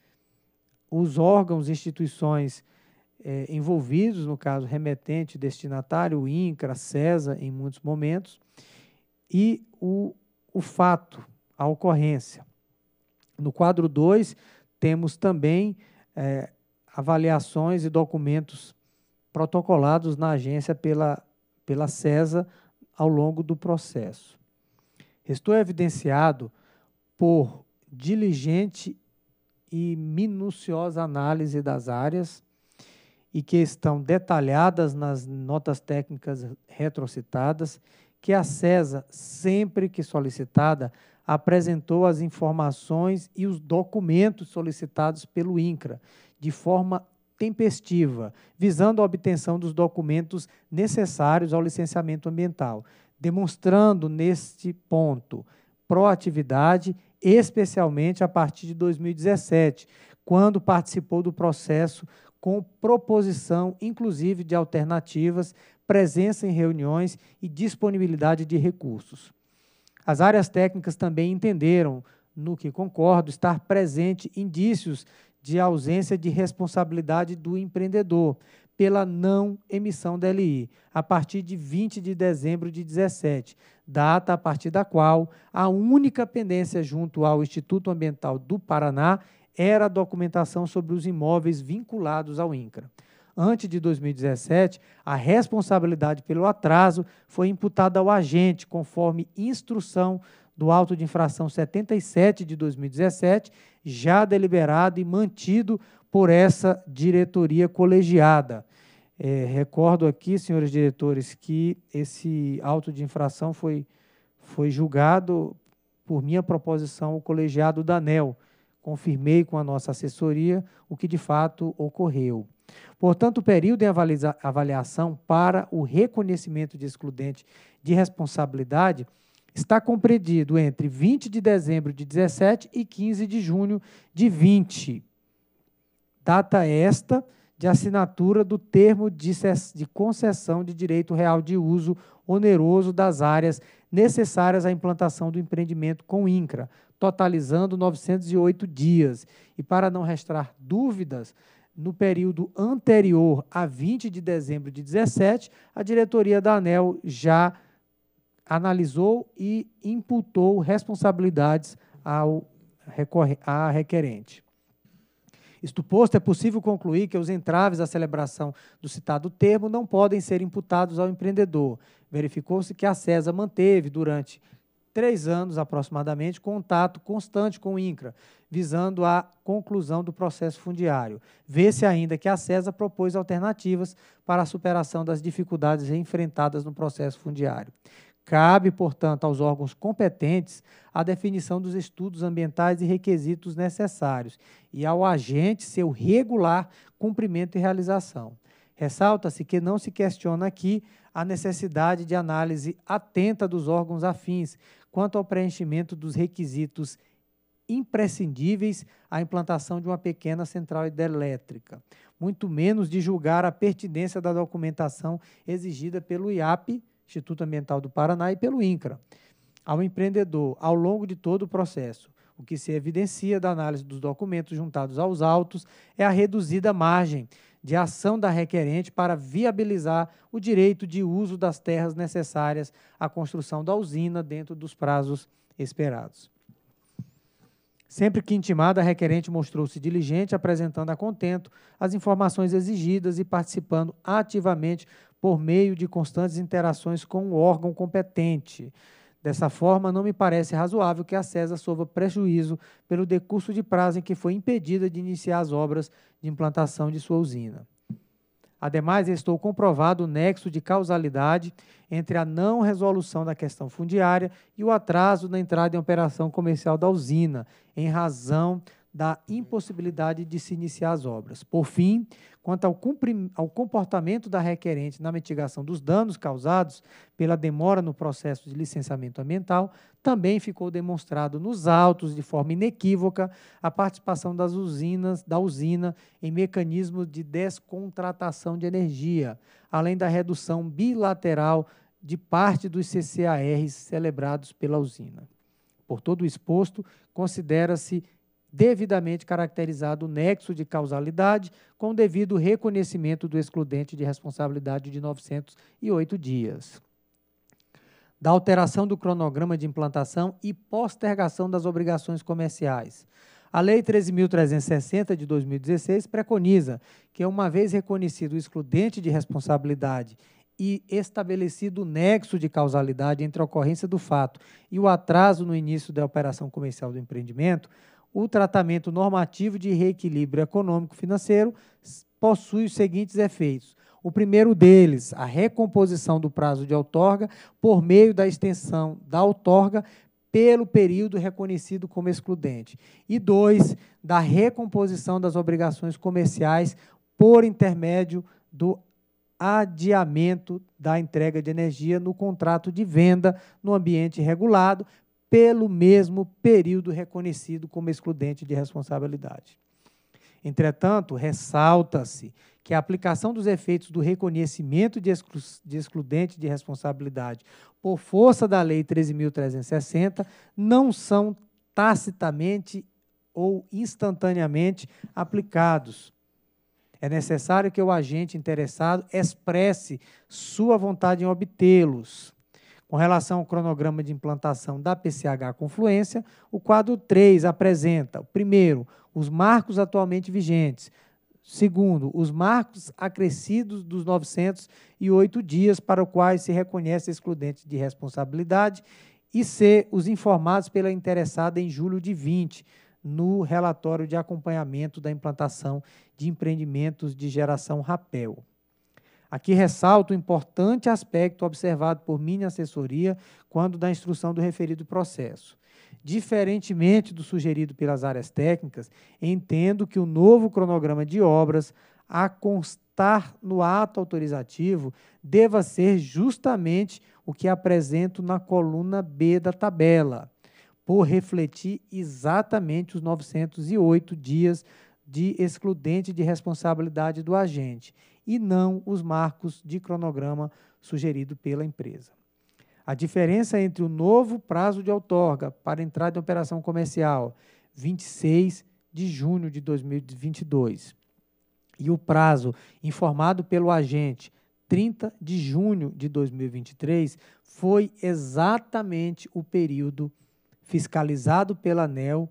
os órgãos, instituições é, envolvidos, no caso, remetente, destinatário, INCRA, CESA, em muitos momentos, e o, o fato, a ocorrência. No quadro 2, temos também é, avaliações e documentos protocolados na agência pela, pela CESA ao longo do processo. Restou evidenciado por diligente e minuciosa análise das áreas e que estão detalhadas nas notas técnicas retrocitadas, que a CESA, sempre que solicitada, apresentou as informações e os documentos solicitados pelo INCRA, de forma tempestiva, visando a obtenção dos documentos necessários ao licenciamento ambiental, demonstrando neste ponto proatividade, especialmente a partir de 2017, quando participou do processo com proposição, inclusive, de alternativas, presença em reuniões e disponibilidade de recursos. As áreas técnicas também entenderam, no que concordo, estar presente indícios de ausência de responsabilidade do empreendedor pela não emissão da LI, a partir de 20 de dezembro de 17, data a partir da qual a única pendência junto ao Instituto Ambiental do Paraná era a documentação sobre os imóveis vinculados ao INCRA. Antes de 2017, a responsabilidade pelo atraso foi imputada ao agente, conforme instrução do auto de infração 77 de 2017, já deliberado e mantido por essa diretoria colegiada. É, recordo aqui, senhores diretores, que esse auto de infração foi, foi julgado por minha proposição o colegiado da ANEL. Confirmei com a nossa assessoria o que de fato ocorreu. Portanto, o período em avaliação para o reconhecimento de excludente de responsabilidade está compreendido entre 20 de dezembro de 17 e 15 de junho de 20. Data esta de assinatura do termo de, concessão de direito real de uso oneroso das áreas necessárias à implantação do empreendimento com INCRA, totalizando 908 dias. E para não restar dúvidas, no período anterior a 20 de dezembro de 17, a diretoria da ANEL já analisou e imputou responsabilidades ao à requerente. Isto posto, é possível concluir que os entraves à celebração do citado termo não podem ser imputados ao empreendedor. Verificou-se que a CESA manteve, durante três anos aproximadamente, contato constante com o INCRA, visando a conclusão do processo fundiário. Vê-se ainda que a CESA propôs alternativas para a superação das dificuldades enfrentadas no processo fundiário. Cabe, portanto, aos órgãos competentes a definição dos estudos ambientais e requisitos necessários e ao agente seu regular cumprimento e realização. Ressalta-se que não se questiona aqui a necessidade de análise atenta dos órgãos afins quanto ao preenchimento dos requisitos imprescindíveis à implantação de uma pequena central hidrelétrica, muito menos de julgar a pertinência da documentação exigida pelo IAP Instituto Ambiental do Paraná e pelo INCRA, ao empreendedor ao longo de todo o processo. O que se evidencia da análise dos documentos juntados aos autos é a reduzida margem de ação da requerente para viabilizar o direito de uso das terras necessárias à construção da usina dentro dos prazos esperados. Sempre que intimada, a requerente mostrou-se diligente, apresentando a contento as informações exigidas e participando ativamente por meio de constantes interações com o órgão competente. Dessa forma, não me parece razoável que a CESA sofra prejuízo pelo decurso de prazo em que foi impedida de iniciar as obras de implantação de sua usina. Ademais, estou comprovado o nexo de causalidade entre a não resolução da questão fundiária e o atraso na entrada em operação comercial da usina, em razão da impossibilidade de se iniciar as obras. Por fim, quanto ao, ao comportamento da requerente na mitigação dos danos causados pela demora no processo de licenciamento ambiental, também ficou demonstrado nos autos, de forma inequívoca, a participação das usinas, da usina em mecanismos de descontratação de energia, além da redução bilateral de parte dos CCARs celebrados pela usina. Por todo o exposto, considera-se devidamente caracterizado o nexo de causalidade com devido reconhecimento do excludente de responsabilidade de 908 dias. Da alteração do cronograma de implantação e postergação das obrigações comerciais. A Lei 13.360 de 2016 preconiza que, uma vez reconhecido o excludente de responsabilidade e estabelecido o nexo de causalidade entre a ocorrência do fato e o atraso no início da operação comercial do empreendimento, o tratamento normativo de reequilíbrio econômico-financeiro possui os seguintes efeitos. O primeiro deles, a recomposição do prazo de outorga por meio da extensão da outorga pelo período reconhecido como excludente. E dois, da recomposição das obrigações comerciais por intermédio do adiamento da entrega de energia no contrato de venda no ambiente regulado pelo mesmo período reconhecido como excludente de responsabilidade. Entretanto, ressalta-se que a aplicação dos efeitos do reconhecimento de, excludente de responsabilidade por força da Lei 13.360 não são tacitamente ou instantaneamente aplicados. É necessário que o agente interessado expresse sua vontade em obtê-los. Com relação ao cronograma de implantação da PCH Confluência, o quadro 3 apresenta, primeiro, os marcos atualmente vigentes, Segundo, os marcos acrescidos dos 908 dias para os quais se reconhece excludente de responsabilidade. E C, os informados pela interessada em julho de 20, no relatório de acompanhamento da implantação de empreendimentos de geração rapel. Aqui ressalto o importante aspecto observado por minha assessoria quando da instrução do referido processo. Diferentemente do sugerido pelas áreas técnicas, entendo que o novo cronograma de obras a constar no ato autorizativo deva ser justamente o que apresento na coluna B da tabela, por refletir exatamente os 908 dias de excludente de responsabilidade do agente e não os marcos de cronograma sugerido pela empresa. A diferença entre o novo prazo de outorga para entrada em operação comercial, 26 de junho de 2022, e o prazo informado pelo agente, 30 de junho de 2023 foi exatamente o período fiscalizado pela ANEL,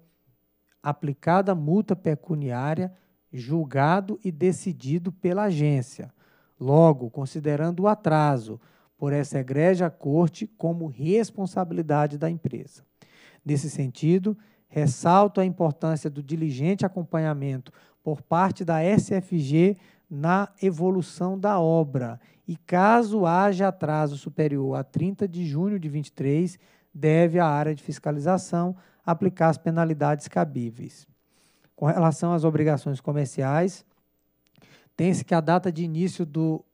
aplicada multa pecuniária julgado e decidido pela agência. Logo, considerando o atraso por essa egrégia corte como responsabilidade da empresa. Nesse sentido, ressalto a importância do diligente acompanhamento por parte da SFG na evolução da obra e caso haja atraso superior a 30 de junho de 23, deve a área de fiscalização aplicar as penalidades cabíveis. Com relação às obrigações comerciais, tem-se que a data de início do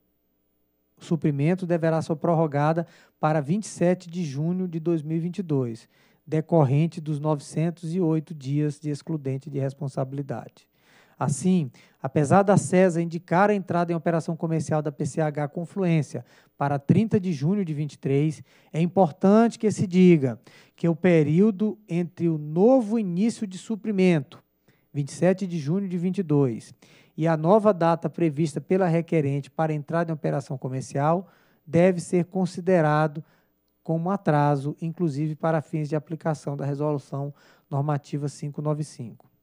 suprimento deverá ser prorrogada para 27 de junho de 2022, decorrente dos 908 dias de excludente de responsabilidade. Assim, apesar da CESA indicar a entrada em operação comercial da PCH Confluência para 30 de junho de 23, é importante que se diga que o período entre o novo início de suprimento 27 de junho de 22, e a nova data prevista pela requerente para entrada em operação comercial deve ser considerado como atraso, inclusive para fins de aplicação da Resolução Normativa 595.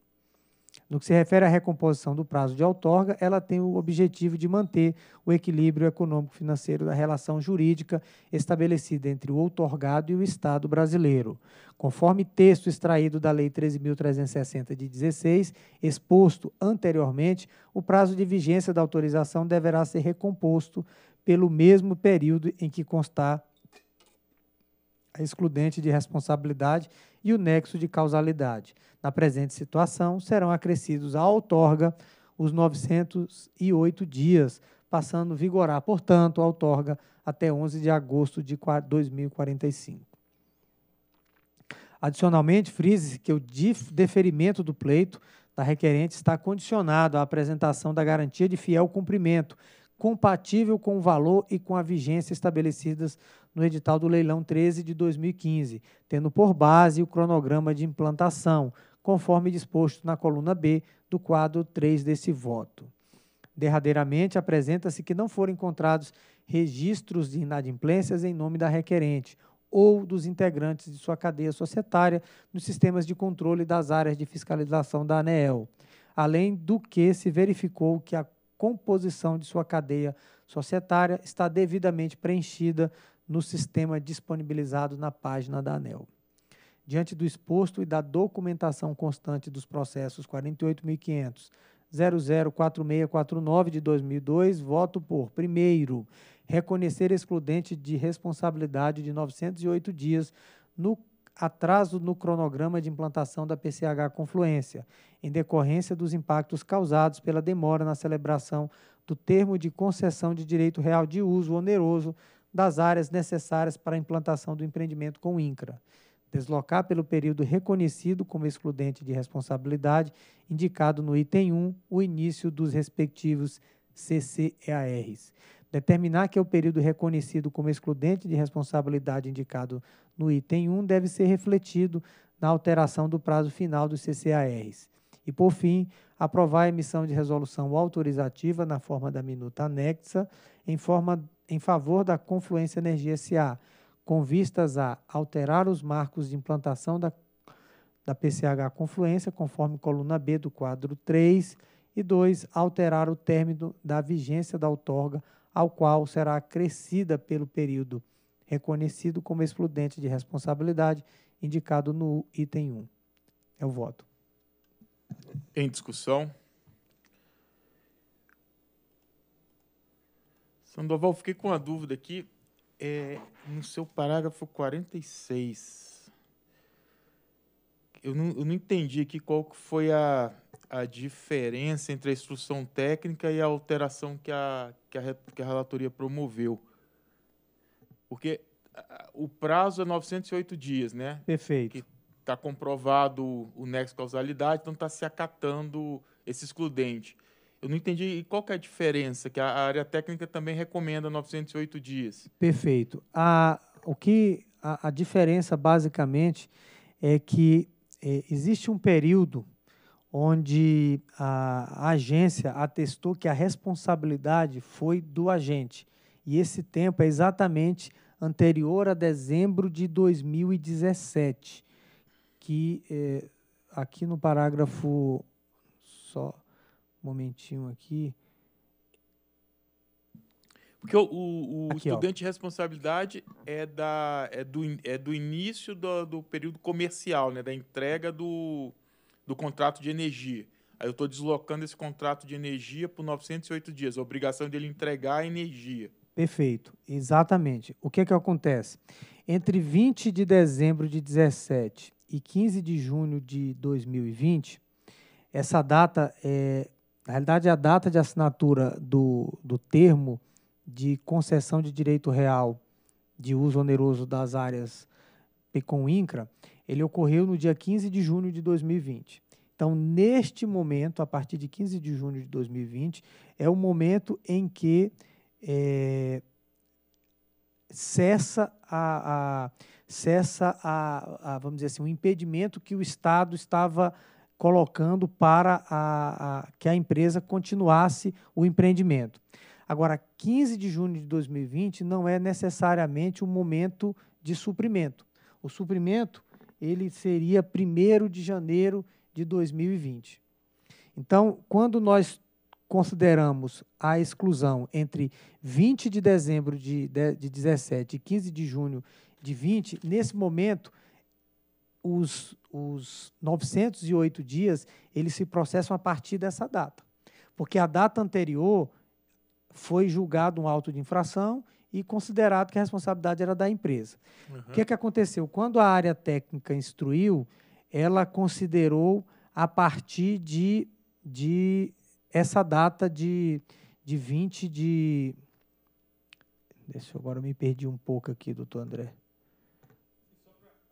No que se refere à recomposição do prazo de outorga, ela tem o objetivo de manter o equilíbrio econômico-financeiro da relação jurídica estabelecida entre o outorgado e o Estado brasileiro. Conforme texto extraído da Lei 13.360 de 16, exposto anteriormente, o prazo de vigência da autorização deverá ser recomposto pelo mesmo período em que constar a excludente de responsabilidade e o nexo de causalidade. Na presente situação, serão acrescidos à outorga os 908 dias, passando a vigorar, portanto, a outorga até 11 de agosto de 2045. Adicionalmente, frise que o deferimento do pleito da requerente está condicionado à apresentação da garantia de fiel cumprimento compatível com o valor e com a vigência estabelecidas no edital do leilão 13 de 2015, tendo por base o cronograma de implantação, conforme disposto na coluna B do quadro 3 desse voto. Derradeiramente, apresenta-se que não foram encontrados registros de inadimplências em nome da requerente ou dos integrantes de sua cadeia societária nos sistemas de controle das áreas de fiscalização da ANEEL, além do que se verificou que a composição de sua cadeia societária está devidamente preenchida no sistema disponibilizado na página da ANEL. Diante do exposto e da documentação constante dos processos 48.500 004649 de 2002, voto por, primeiro, reconhecer excludente de responsabilidade de 908 dias no atraso no cronograma de implantação da PCH Confluência, em decorrência dos impactos causados pela demora na celebração do termo de concessão de direito real de uso oneroso das áreas necessárias para a implantação do empreendimento com o INCRA. Deslocar pelo período reconhecido como excludente de responsabilidade, indicado no item 1, o início dos respectivos CCEARs. Determinar que é o período reconhecido como excludente de responsabilidade indicado no item 1 deve ser refletido na alteração do prazo final dos CCARs. E, por fim, aprovar a emissão de resolução autorizativa na forma da minuta anexa em, forma, em favor da Confluência Energia SA, com vistas a alterar os marcos de implantação da, da PCH Confluência, conforme coluna B do quadro 3, e 2. Alterar o término da vigência da outorga ao qual será acrescida pelo período reconhecido como excludente de responsabilidade indicado no item 1. É o voto. Em discussão. Sandoval, fiquei com uma dúvida aqui. É, no seu parágrafo 46, eu não, eu não entendi aqui qual foi a a diferença entre a instrução técnica e a alteração que a, que a, que a relatoria promoveu. Porque o prazo é 908 dias, né? Perfeito. Que está comprovado o nexo causalidade, então está se acatando esse excludente. Eu não entendi e qual é a diferença, que a área técnica também recomenda 908 dias. Perfeito. A, o que a, a diferença, basicamente, é que é, existe um período onde a, a agência atestou que a responsabilidade foi do agente. E esse tempo é exatamente anterior a dezembro de 2017, que é, aqui no parágrafo, só um momentinho aqui, porque o, o, o Aqui, estudante ó. de responsabilidade é, da, é, do, é do início do, do período comercial, né? da entrega do, do contrato de energia. Aí eu estou deslocando esse contrato de energia por 908 dias, a obrigação dele entregar a energia. Perfeito, exatamente. O que é que acontece? Entre 20 de dezembro de 17 e 15 de junho de 2020, essa data é, na realidade, é a data de assinatura do, do termo de concessão de direito real de uso oneroso das áreas PECOM-INCRA, ele ocorreu no dia 15 de junho de 2020. Então, neste momento, a partir de 15 de junho de 2020, é o momento em que é, cessa a, a cessa a, a, vamos dizer assim, o um impedimento que o Estado estava colocando para a, a, que a empresa continuasse o empreendimento. Agora, 15 de junho de 2020 não é necessariamente o momento de suprimento. O suprimento ele seria 1 de janeiro de 2020. Então, quando nós consideramos a exclusão entre 20 de dezembro de, de, de 17 e 15 de junho de 20, nesse momento, os, os 908 dias, eles se processam a partir dessa data. Porque a data anterior foi julgado um auto de infração e considerado que a responsabilidade era da empresa. O que, é que aconteceu? Quando a área técnica instruiu, ela considerou a partir de, de essa data de, de 20 de. Deixa eu agora me perdi um pouco aqui, doutor André.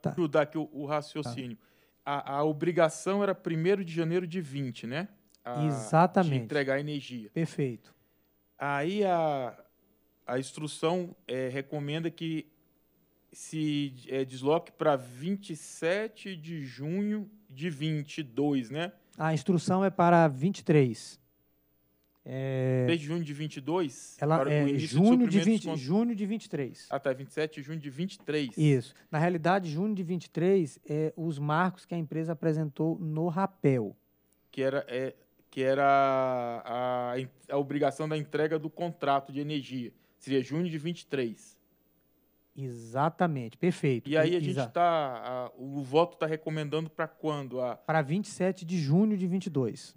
Tá. Ajudar aqui o, o raciocínio. Tá. A, a, obrigação era 1 de janeiro de 20, né? A, Exatamente. De entregar energia. Perfeito. Aí a, a instrução é, recomenda que se é, desloque para 27 de junho de 22, né? A instrução é para 23. É... Desde junho de 22? Ela para é junho de, 20, contra... junho de 23. Ah, tá, 27 de junho de 23. Isso. Na realidade, junho de 23 é os marcos que a empresa apresentou no rapel. Que era, é, que era a, a, a obrigação da entrega do contrato de energia. Seria junho de 23. Exatamente, perfeito. E aí a gente está. O voto está recomendando para quando? A... Para 27 de junho de 22.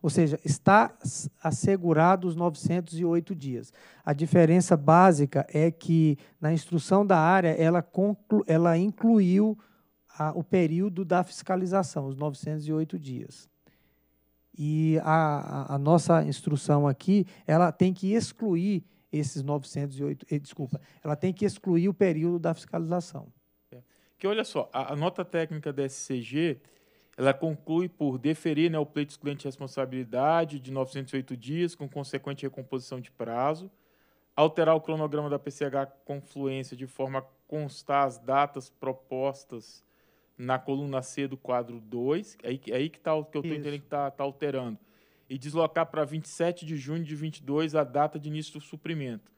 Ou seja, está assegurado os 908 dias. A diferença básica é que na instrução da área ela, conclu, ela incluiu a, o período da fiscalização, os 908 dias. E a, a, a nossa instrução aqui ela tem que excluir esses 908, eh, desculpa, ela tem que excluir o período da fiscalização. É. Que olha só, a, a, nota técnica da SCG, ela conclui por deferir né, o pleito excluente de responsabilidade de 908 dias, com consequente recomposição de prazo, alterar o cronograma da PCH Confluência de forma a constar as datas propostas na coluna C do quadro 2, aí, é aí que é está o que eu estou entendendo que está tá alterando e deslocar para 27 de junho de 22 a data de início do suprimento.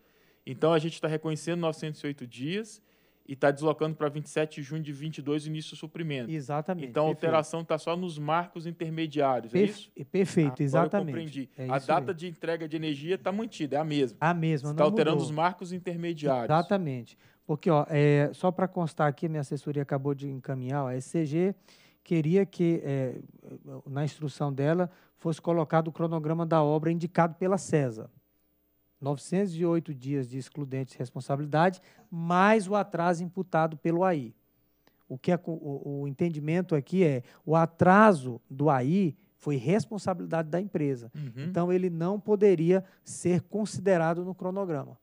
Então, a gente está reconhecendo 908 dias e está deslocando para 27 de junho de 22 início do suprimento. Exatamente. Então, a alteração está só nos marcos intermediários, Perf é isso? Perfeito, Agora exatamente. Eu compreendi. É a data mesmo. de entrega de energia está mantida, é a mesma. A mesma, Está alterando mudou. os marcos intermediários. Exatamente. Porque, ó, é, só para constar aqui, minha assessoria acabou de encaminhar, a SCG é queria que, é, na instrução dela, fosse colocado o cronograma da obra indicado pela CESA. 908 dias de excludente de responsabilidade, mais o atraso imputado pelo AI. O, que é, o, o, entendimento aqui é o atraso do AI foi responsabilidade da empresa. Uhum. Então, ele não poderia ser considerado no cronograma.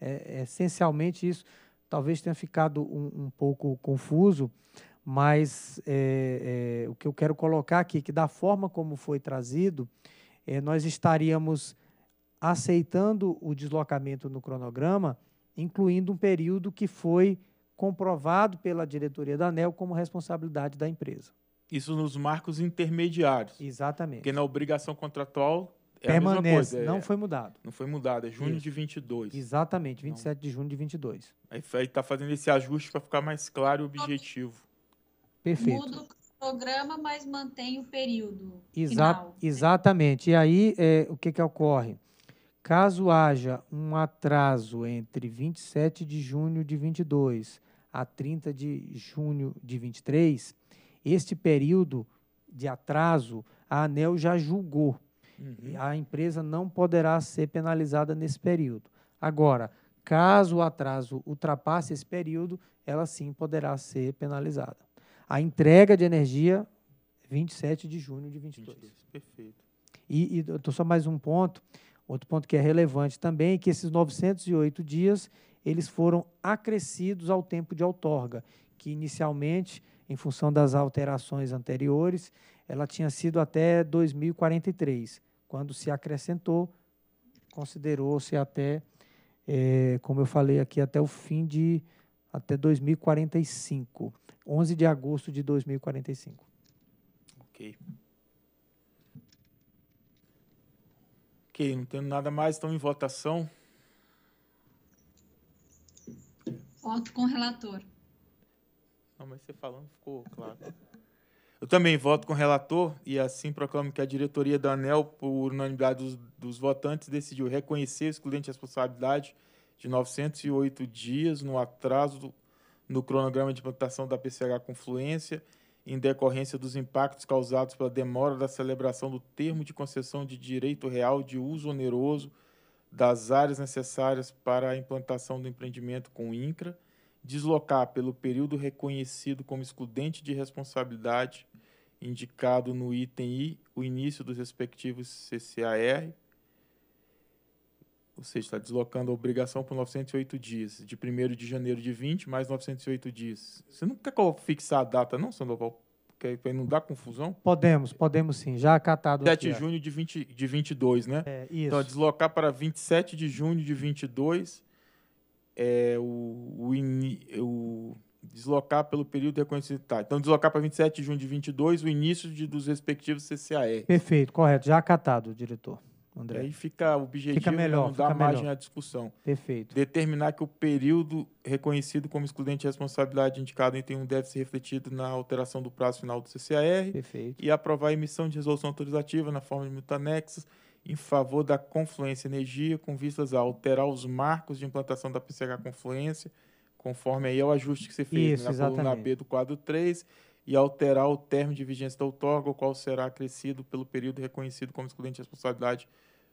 É, é essencialmente isso. Talvez tenha ficado um, um pouco confuso, mas é, é, o que eu quero colocar aqui é que da forma como foi trazido, é, nós estaríamos aceitando o deslocamento no cronograma, incluindo um período que foi comprovado pela diretoria da ANEL como responsabilidade da empresa. Isso nos marcos intermediários. Exatamente. Porque na obrigação contratual é Permanece, coisa, é não foi mudado. Não foi mudado, é junho Isso. de 22. Exatamente, 27 então, de junho de 22. Aí está fazendo esse ajuste para ficar mais claro e objetivo. Perfeito. Muda o programa, mas mantém o período. Exa final. Né? Exatamente. E aí, é, o que, que ocorre? Caso haja um atraso entre 27 de junho de 22 a 30 de junho de 23, este período de atraso, a ANEL já julgou. Uhum. A empresa não poderá ser penalizada nesse período. Agora, caso o atraso ultrapasse esse período, ela sim poderá ser penalizada a entrega de energia 27 de junho de 2022. perfeito. E, eu tô só mais um ponto, outro ponto que é relevante também, que esses 908 dias, eles foram acrescidos ao tempo de outorga, que inicialmente, em função das alterações anteriores, ela tinha sido até 2043. Quando se acrescentou, considerou-se até, é, como eu falei aqui, até o fim de até 2045. 11 de agosto de 2045. Ok. Ok, não tendo nada mais, estão em votação. Voto com o relator. Não, mas você falando ficou claro. Eu também voto com o relator e assim proclamo que a diretoria da ANEL, por unanimidade dos, dos votantes, decidiu reconhecer excludente responsabilidade de 908 dias no atraso no cronograma de implantação da PCH Confluência, em decorrência dos impactos causados pela demora da celebração do termo de concessão de direito real de uso oneroso das áreas necessárias para a implantação do empreendimento com o INCRA, deslocar pelo período reconhecido como excludente de responsabilidade indicado no item I o início dos respectivos CCAR, ou seja, está deslocando a obrigação por 908 dias, de 1 de janeiro de 20 mais 908 dias. Você não quer fixar a data, não, Sandoval? Para não dar confusão? Podemos, podemos sim, já acatado. 7 aqui, de junho de, 20, de 22, né? É, isso. Então, deslocar para 27 de junho de 22, é, o, o, o deslocar pelo período reconhecido. Tá, então, deslocar para 27 de junho de 22, o início de, dos respectivos CCAR. Perfeito, correto, já acatado, diretor. André. E é. aí fica o objetivo fica melhor, não dar margem melhor. à discussão. Perfeito. Determinar que o período reconhecido como excludente de responsabilidade indicado em um deve ser refletido na alteração do prazo final do CCAR. Perfeito. E aprovar a emissão de resolução autorizativa na forma de multa anexa em favor da Confluência Energia com vistas a alterar os marcos de implantação da PCH Confluência, conforme aí é o ajuste que você fez né? Isso, na exatamente. coluna B do quadro 3 e alterar o termo de vigência da outorga, o qual será acrescido pelo período reconhecido como excludente de responsabilidade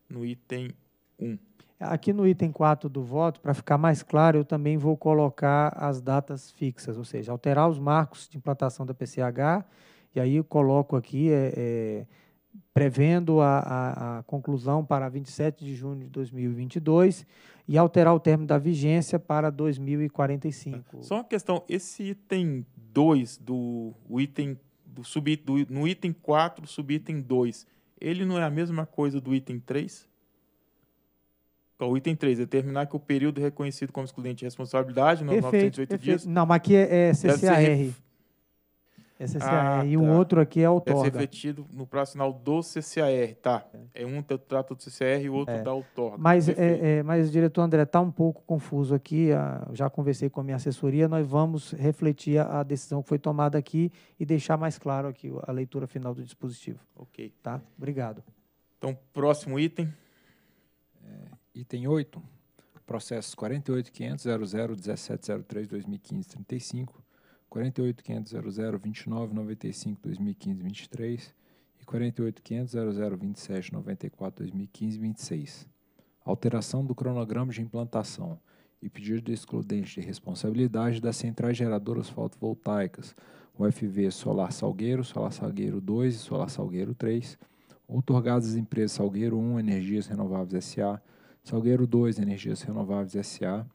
no item 1. Aqui no item 4 do voto, para ficar mais claro, eu também vou colocar as datas fixas, ou seja, alterar os marcos de implantação da PCH, e aí eu coloco aqui é, é prevendo a, a, a, conclusão para 27 de junho de 2022 e alterar o termo da vigência para 2045. Só uma questão, esse item 2 do item do sub do, no item 4, subitem 2, ele não é a mesma coisa do item 3? O item 3, determinar que o período reconhecido como excludente de responsabilidade, nos perfeito, 908 dias. Não, mas aqui é, é CCAR. SCAR. Ah, e tá. o outro aqui é outorga. Deve ser refletido no prazo final do CCAR, tá. É. é um trata do CCAR e o outro é. da outorga. Mas, é, é, mas, diretor André, está um pouco confuso aqui. já conversei com a minha assessoria. Nós vamos refletir a, decisão que foi tomada aqui e deixar mais claro aqui a leitura final do dispositivo. Ok. Tá? Obrigado. Então, próximo item. É, item 8. Processo 48.500.00.17.03.2015.35. 48.500.0029.95.2015.23 e 48.500.0027.94.2015.26. Alteração do cronograma de implantação e pedido de excludente de responsabilidade das centrais geradoras fotovoltaicas UFV Solar Salgueiro, Solar Salgueiro 2 e Solar Salgueiro 3, outorgadas às empresas Salgueiro 1 Energias Renováveis SA, Salgueiro 2 Energias Renováveis SA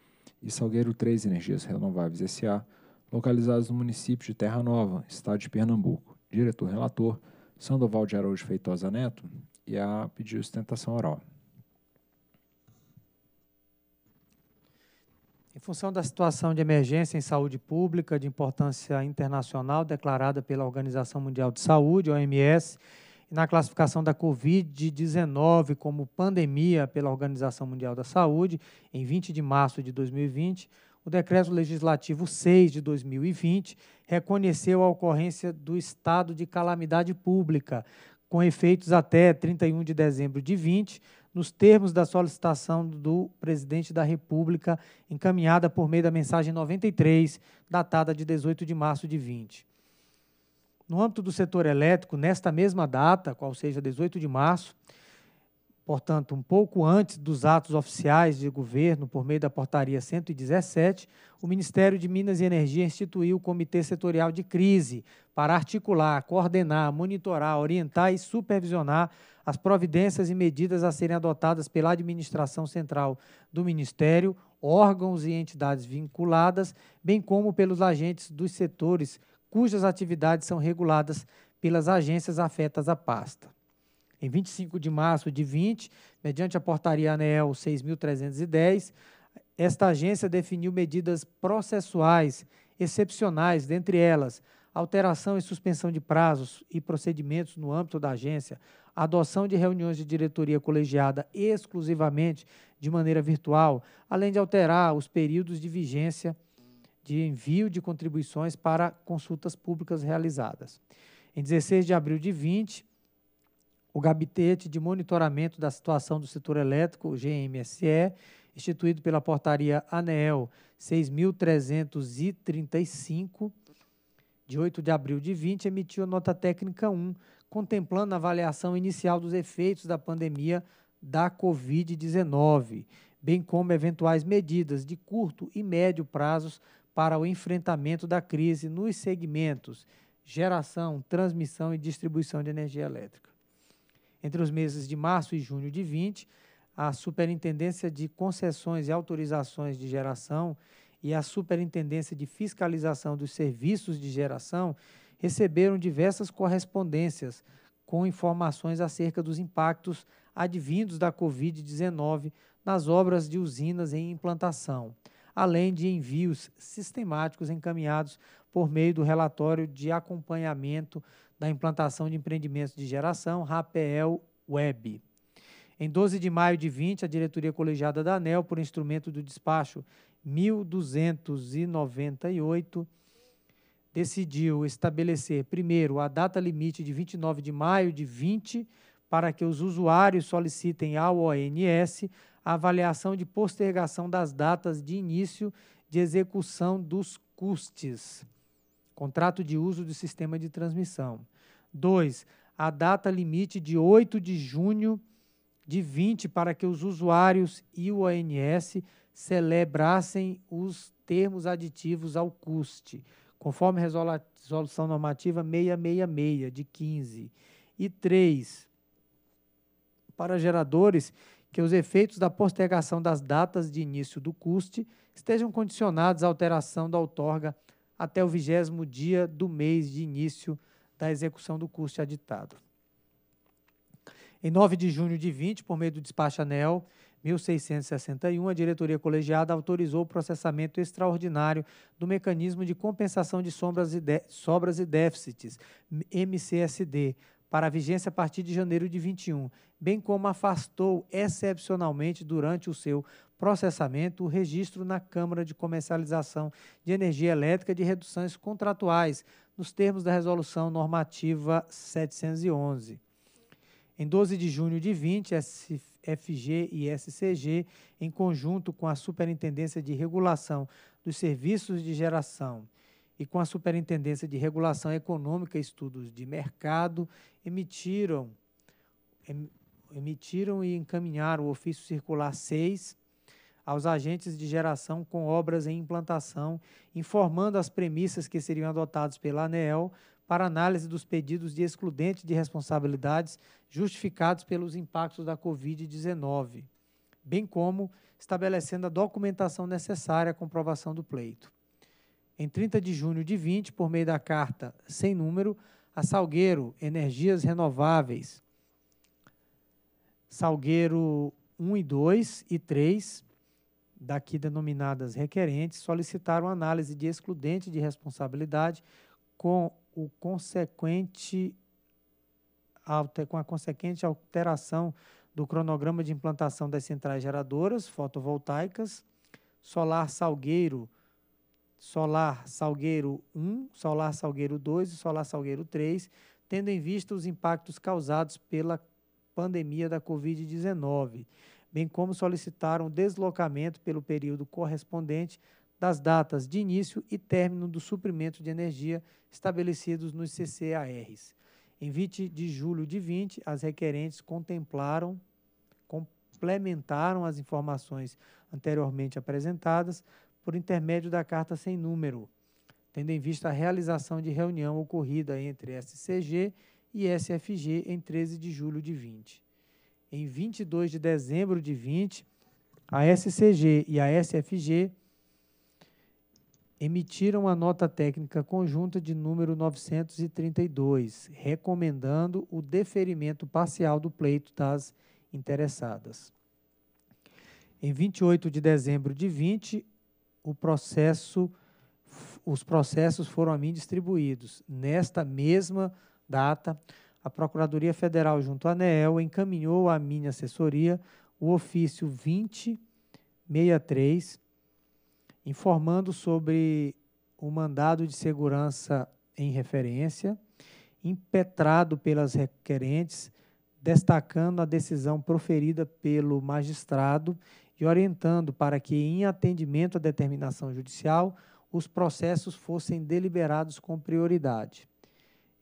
e Salgueiro 3 Energias Renováveis SA localizados no município de Terra Nova, estado de Pernambuco. Diretor relator Sandoval de Araújo Feitosa Neto e a pediu sustentação oral. Em função da situação de emergência em saúde pública de importância internacional declarada pela Organização Mundial de Saúde, OMS, e na classificação da Covid-19 como pandemia pela Organização Mundial da Saúde, em 20 de março de 2020, o Decreto Legislativo 6 de 2020 reconheceu a ocorrência do estado de calamidade pública, com efeitos até 31 de dezembro de 20, nos termos da solicitação do presidente da República, encaminhada por meio da mensagem 93, datada de 18 de março de 20. No âmbito do setor elétrico, nesta mesma data, qual seja 18 de março, portanto, um pouco antes dos atos oficiais de governo, por meio da portaria 117, o Ministério de Minas e Energia instituiu o Comitê Setorial de Crise para articular, coordenar, monitorar, orientar e supervisionar as providências e medidas a serem adotadas pela administração central do Ministério, órgãos e entidades vinculadas, bem como pelos agentes dos setores cujas atividades são reguladas pelas agências afetas à pasta em 25 de março de 20, mediante a portaria ANEEL 6.310, esta agência definiu medidas processuais excepcionais, dentre elas alteração e suspensão de prazos e procedimentos no âmbito da agência, adoção de reuniões de diretoria colegiada exclusivamente de maneira virtual, além de alterar os períodos de vigência de envio de contribuições para consultas públicas realizadas. Em 16 de abril de 20, o Gabinete de Monitoramento da Situação do Setor Elétrico, GMSE, instituído pela portaria ANEEL 6335, de 8 de abril de 20, emitiu a nota técnica 1, contemplando a avaliação inicial dos efeitos da pandemia da Covid-19, bem como eventuais medidas de curto e médio prazos para o enfrentamento da crise nos segmentos geração, transmissão e distribuição de energia elétrica. Entre os meses de março e junho de 20, a Superintendência de Concessões e Autorizações de Geração e a Superintendência de Fiscalização dos Serviços de Geração receberam diversas correspondências com informações acerca dos impactos advindos da Covid-19 nas obras de usinas em implantação, além de envios sistemáticos encaminhados por meio do relatório de acompanhamento da implantação de empreendimentos de geração, Rapel Web. Em 12 de maio de 20, a diretoria colegiada da ANEL, por instrumento do despacho 1298, decidiu estabelecer, primeiro, a data limite de 29 de maio de 20 para que os usuários solicitem ao ONS a avaliação de postergação das datas de início de execução dos custes contrato de uso do sistema de transmissão. 2. A data limite de 8 de junho de 20 para que os usuários e o ONS celebrassem os termos aditivos ao CUST, conforme resolução normativa 666 de 15. E 3. Para geradores que os efeitos da postergação das datas de início do CUST estejam condicionados à alteração da outorga até o vigésimo dia do mês de início da execução do custo aditado. Em 9 de junho de 20, por meio do despacho ANEL 1661, a diretoria colegiada autorizou o processamento extraordinário do mecanismo de compensação de sombras e de, sobras e déficits, MCSD, para a vigência a partir de janeiro de 21, bem como afastou excepcionalmente durante o seu processamento o registro na Câmara de Comercialização de Energia Elétrica de reduções contratuais nos termos da Resolução Normativa 711. Em 12 de junho de 20, SFG e SCG, em conjunto com a Superintendência de Regulação dos Serviços de Geração e com a Superintendência de Regulação Econômica e Estudos de Mercado, emitiram, em, emitiram e encaminharam o ofício circular 6 aos agentes de geração com obras em implantação, informando as premissas que seriam adotadas pela ANEEL para análise dos pedidos de excludente de responsabilidades justificados pelos impactos da Covid-19, bem como estabelecendo a documentação necessária à comprovação do pleito. Em 30 de junho de 20, por meio da carta sem número, a Salgueiro Energias Renováveis, Salgueiro 1 e 2 e 3, daqui denominadas requerentes solicitaram análise de excludente de responsabilidade com o consequente com a consequente alteração do cronograma de implantação das centrais geradoras fotovoltaicas Solar Salgueiro Solar Salgueiro 1, Solar Salgueiro 2 e Solar Salgueiro 3, tendo em vista os impactos causados pela pandemia da COVID-19 bem como solicitaram deslocamento pelo período correspondente das datas de início e término do suprimento de energia estabelecidos nos CCARs. Em 20 de julho de 20, as requerentes contemplaram, complementaram as informações anteriormente apresentadas por intermédio da carta sem número, tendo em vista a realização de reunião ocorrida entre SCG e SFG em 13 de julho de 20 em 22 de dezembro de 20, a SCG e a SFG emitiram a nota técnica conjunta de número 932, recomendando o deferimento parcial do pleito das interessadas. Em 28 de dezembro de 20, processo, os processos foram a mim distribuídos. Nesta mesma data, a Procuradoria Federal, junto à ANEEL, encaminhou à minha assessoria o ofício 2063, informando sobre o mandado de segurança em referência, impetrado pelas requerentes, destacando a decisão proferida pelo magistrado e orientando para que, em atendimento à determinação judicial, os processos fossem deliberados com prioridade.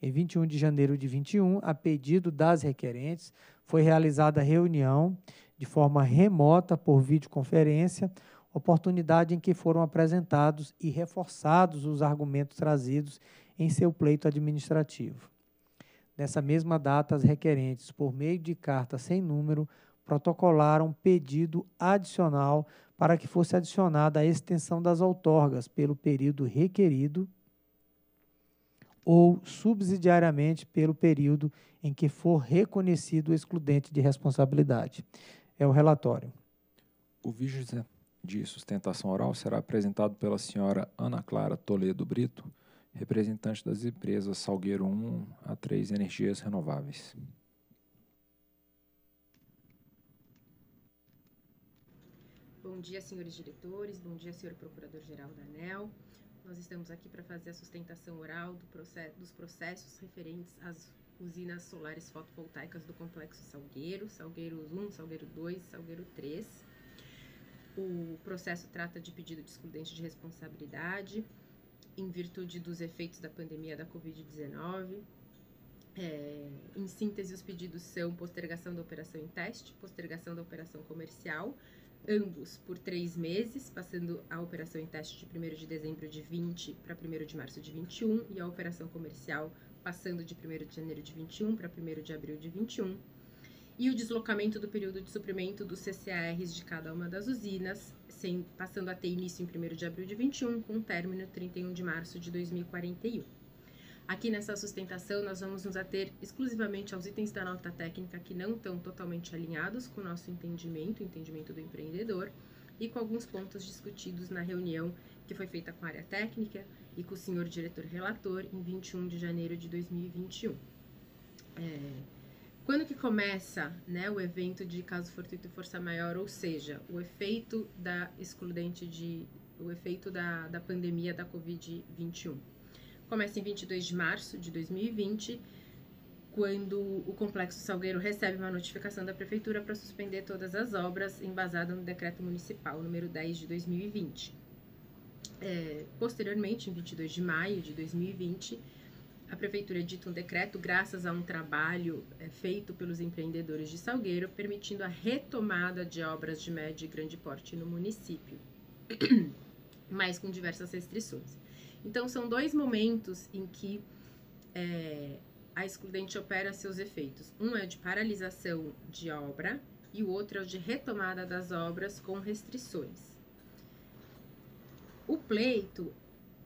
Em 21 de janeiro de 21, a pedido das requerentes, foi realizada a reunião de forma remota por videoconferência, oportunidade em que foram apresentados e reforçados os argumentos trazidos em seu pleito administrativo. Nessa mesma data, as requerentes, por meio de carta sem número, protocolaram pedido adicional para que fosse adicionada a extensão das outorgas pelo período requerido ou subsidiariamente pelo período em que for reconhecido o excludente de responsabilidade. É o relatório. O vídeo de sustentação oral será apresentado pela senhora Ana Clara Toledo Brito, representante das empresas Salgueiro 1 a 3 Energias Renováveis. Bom dia, senhores diretores, bom dia, senhor procurador-geral da ANEL. Nós estamos aqui para fazer a sustentação oral do processo, dos processos referentes às usinas solares fotovoltaicas do Complexo Salgueiro, Salgueiro 1, Salgueiro 2 Salgueiro 3. O processo trata de pedido de excludente de responsabilidade, em virtude dos efeitos da pandemia da Covid-19. É, em síntese, os pedidos são postergação da operação em teste, postergação da operação comercial, ambos por três meses, passando a operação em teste de 1 de dezembro de 20 para 1 de março de 21 e a operação comercial passando de 1 de janeiro de 21 para 1 de abril de 21. E o deslocamento do período de suprimento dos CCARs de cada uma das usinas, sem, passando a ter início em 1 de abril de 21, com término 31 de março de 2041. Aqui nessa sustentação, nós vamos nos ater exclusivamente aos itens da nota técnica que não estão totalmente alinhados com o nosso entendimento, o entendimento do empreendedor, e com alguns pontos discutidos na reunião que foi feita com a área técnica e com o senhor diretor relator em 21 de janeiro de 2021. É, quando que começa né, o evento de caso fortuito e força maior, ou seja, o efeito da excludente de. o efeito da, da pandemia da Covid-21? começa em 22 de março de 2020, quando o Complexo Salgueiro recebe uma notificação da Prefeitura para suspender todas as obras, embasada no Decreto Municipal número 10 de 2020. É, posteriormente, em 22 de maio de 2020, a Prefeitura edita um decreto, graças a um trabalho é, feito pelos empreendedores de Salgueiro, permitindo a retomada de obras de médio e grande porte no município, mas com diversas restrições. Então, são dois momentos em que é, a excludente opera seus efeitos. Um é de paralisação de obra e o outro é o de retomada das obras com restrições. O pleito,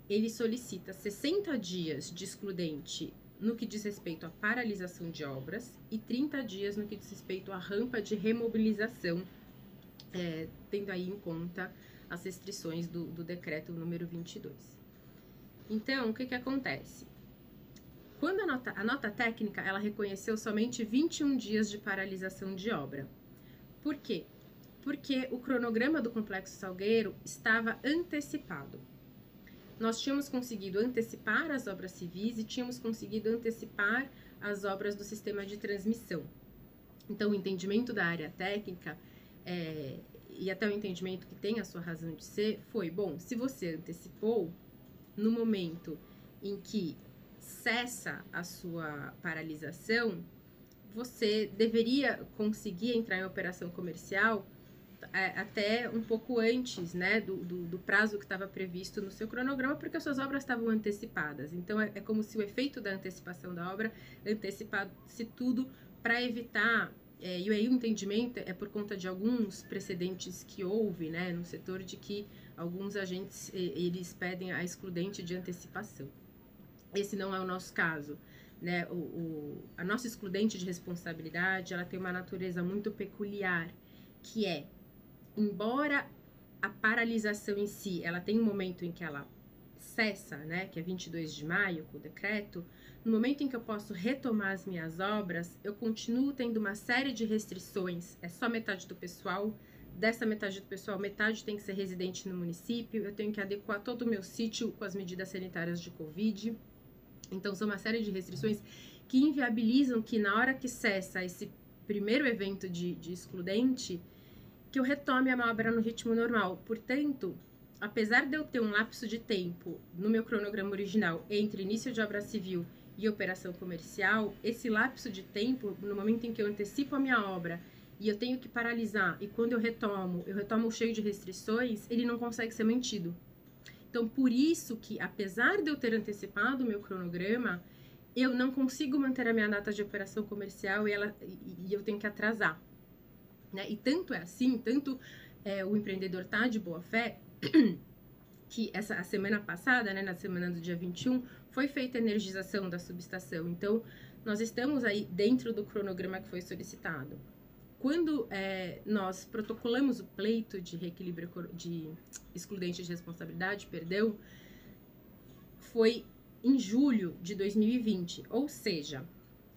ele solicita 60 dias de excludente no que diz respeito à paralisação de obras e 30 dias no que diz respeito à rampa de remobilização, é, tendo aí em conta as restrições do, do decreto número 22. Então, o que, que acontece? Quando a nota, a nota técnica ela reconheceu somente 21 dias de paralisação de obra. Por quê? Porque o cronograma do Complexo Salgueiro estava antecipado. Nós tínhamos conseguido antecipar as obras civis e tínhamos conseguido antecipar as obras do sistema de transmissão. Então, o entendimento da área técnica é, e até o entendimento que tem a sua razão de ser foi: bom, se você antecipou, no momento em que cessa a sua paralisação, você deveria conseguir entrar em operação comercial é, até um pouco antes né, do, do, do prazo que estava previsto no seu cronograma, porque as suas obras estavam antecipadas. Então, é, é como se o efeito da antecipação da obra antecipasse tudo para evitar. É, e aí o entendimento é por conta de alguns precedentes que houve né, no setor de que Alguns agentes eles pedem a excludente de antecipação. Esse não é o nosso caso. Né? O, o, a nossa excludente de responsabilidade ela tem uma natureza muito peculiar, que é, embora a paralisação em si ela tem um momento em que ela cessa, né, que é 22 de maio, com o decreto, no momento em que eu posso retomar as minhas obras, eu continuo tendo uma série de restrições, é só metade do pessoal, dessa metade do pessoal, metade tem que ser residente no município, eu tenho que adequar todo o meu sítio com as medidas sanitárias de Covid. Então, são uma série de restrições que inviabilizam que, na hora que cessa esse primeiro evento de, de excludente, que eu retome a minha obra no ritmo normal. Portanto, apesar de eu ter um lapso de tempo no meu cronograma original entre início de obra civil e operação comercial, esse lapso de tempo, no momento em que eu antecipo a minha obra e eu tenho que paralisar, e quando eu retomo, eu retomo cheio de restrições, ele não consegue ser mantido. Então, por isso que, apesar de eu ter antecipado o meu cronograma, eu não consigo manter a minha data de operação comercial e, ela, e, e eu tenho que atrasar. Né? E tanto é assim, tanto é, o empreendedor está de boa fé, que essa, a semana passada, né, na semana do dia 21, foi feita a energização da subestação. Então, nós estamos aí dentro do cronograma que foi solicitado quando é, nós protocolamos o pleito de reequilíbrio de excludente de responsabilidade, perdeu, foi em julho de 2020, ou seja,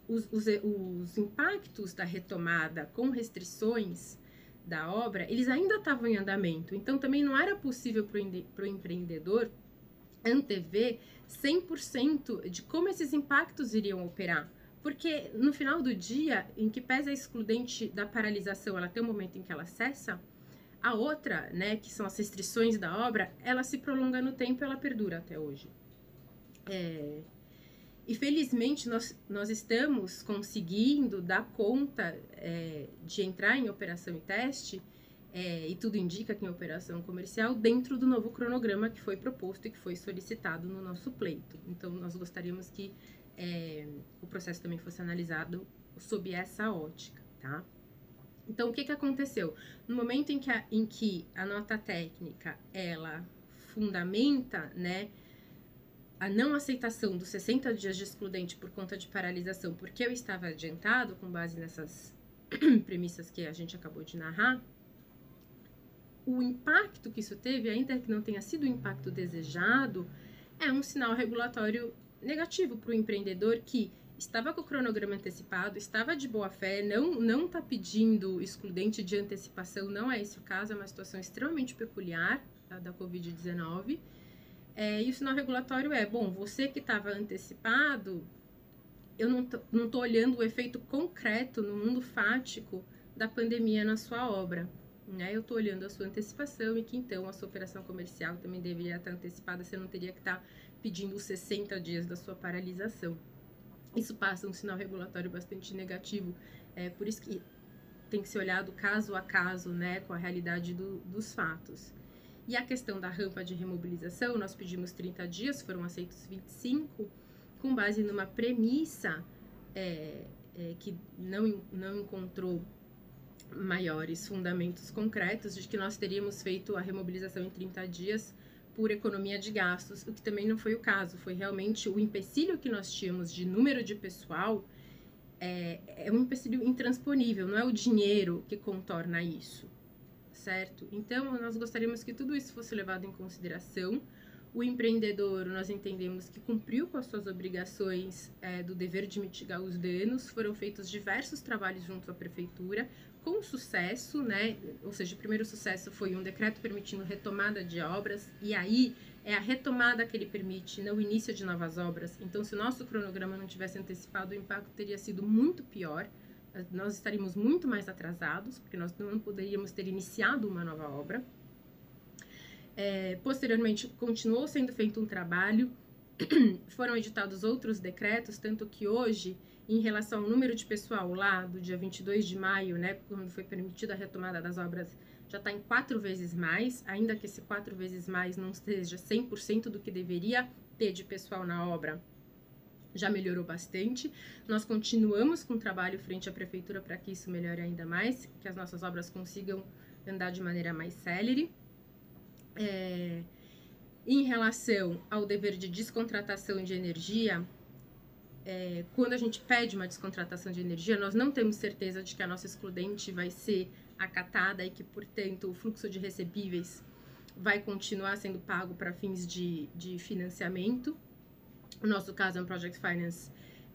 os, os, os impactos da retomada com restrições da obra, eles ainda estavam em andamento, então também não era possível para o empreendedor antever 100% de como esses impactos iriam operar porque no final do dia, em que pese a excludente da paralisação, ela tem um momento em que ela cessa, a outra, né, que são as restrições da obra, ela se prolonga no tempo e ela perdura até hoje. É... E felizmente nós, nós estamos conseguindo dar conta é, de entrar em operação e teste, é, e tudo indica que em operação comercial, dentro do novo cronograma que foi proposto e que foi solicitado no nosso pleito. Então nós gostaríamos que é, o processo também fosse analisado sob essa ótica, tá? Então, o que, que aconteceu? No momento em que a, em que a nota técnica, ela fundamenta, né, a não aceitação dos 60 dias de excludente por conta de paralisação, porque eu estava adiantado com base nessas premissas que a gente acabou de narrar, o impacto que isso teve, ainda que não tenha sido o impacto desejado, é um sinal regulatório negativo para o empreendedor que estava com o cronograma antecipado, estava de boa fé, não não está pedindo excludente de antecipação, não é esse o caso, é uma situação extremamente peculiar tá, da Covid-19. É, e o sinal regulatório é, bom, você que estava antecipado, eu não estou não olhando o efeito concreto no mundo fático da pandemia na sua obra. Né? Eu estou olhando a sua antecipação e que então a sua operação comercial também deveria estar tá antecipada, você não teria que estar tá pedindo 60 dias da sua paralisação. Isso passa um sinal regulatório bastante negativo, é por isso que tem que ser olhado caso a caso, né, com a realidade do, dos fatos. E a questão da rampa de remobilização, nós pedimos 30 dias, foram aceitos 25, com base numa premissa é, é, que não, não encontrou maiores fundamentos concretos de que nós teríamos feito a remobilização em 30 dias por economia de gastos, o que também não foi o caso. Foi realmente o empecilho que nós tínhamos de número de pessoal é, é um empecilho intransponível, não é o dinheiro que contorna isso, certo? Então, nós gostaríamos que tudo isso fosse levado em consideração. O empreendedor, nós entendemos que cumpriu com as suas obrigações é, do dever de mitigar os danos, foram feitos diversos trabalhos junto à prefeitura, com sucesso, né? Ou seja, o primeiro sucesso foi um decreto permitindo retomada de obras, e aí é a retomada que ele permite, não né? o início de novas obras. Então, se o nosso cronograma não tivesse antecipado, o impacto teria sido muito pior. Nós estaríamos muito mais atrasados, porque nós não poderíamos ter iniciado uma nova obra. É, posteriormente, continuou sendo feito um trabalho, foram editados outros decretos, tanto que hoje em relação ao número de pessoal lá do dia 22 de maio, né, quando foi permitida a retomada das obras, já está em quatro vezes mais, ainda que esse quatro vezes mais não seja 100% do que deveria ter de pessoal na obra. Já melhorou bastante. Nós continuamos com o trabalho frente à prefeitura para que isso melhore ainda mais, que as nossas obras consigam andar de maneira mais célere. É... Em relação ao dever de descontratação de energia, é, quando a gente pede uma descontratação de energia, nós não temos certeza de que a nossa excludente vai ser acatada e que, portanto, o fluxo de recebíveis vai continuar sendo pago para fins de, de financiamento. O nosso caso é um project finance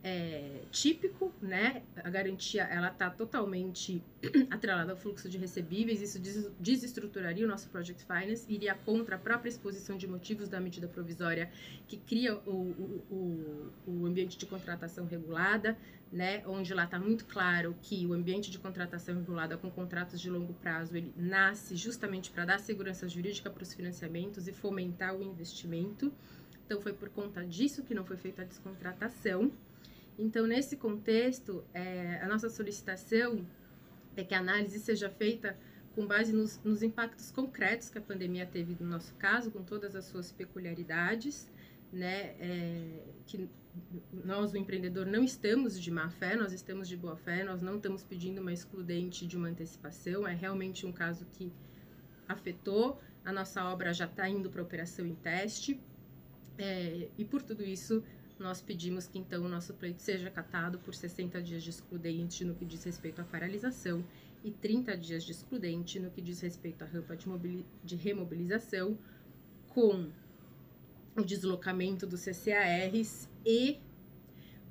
é, típico, né? A garantia ela está totalmente atrelada ao fluxo de recebíveis, isso desestruturaria o nosso project finance, iria contra a própria exposição de motivos da medida provisória que cria o, o, o, o ambiente de contratação regulada, né? Onde lá está muito claro que o ambiente de contratação regulada com contratos de longo prazo ele nasce justamente para dar segurança jurídica para os financiamentos e fomentar o investimento. Então foi por conta disso que não foi feita a descontratação. Então, nesse contexto, é, a nossa solicitação é que a análise seja feita com base nos, nos, impactos concretos que a pandemia teve no nosso caso, com todas as suas peculiaridades, né? É, que nós, o empreendedor, não estamos de má fé, nós estamos de boa fé, nós não estamos pedindo uma excludente de uma antecipação, é realmente um caso que afetou, a nossa obra já está indo para operação em teste, é, e por tudo isso nós pedimos que então o nosso pleito seja catado por 60 dias de excludente no que diz respeito à paralisação e 30 dias de excludente no que diz respeito à rampa de, de remobilização, com o deslocamento dos CCARs e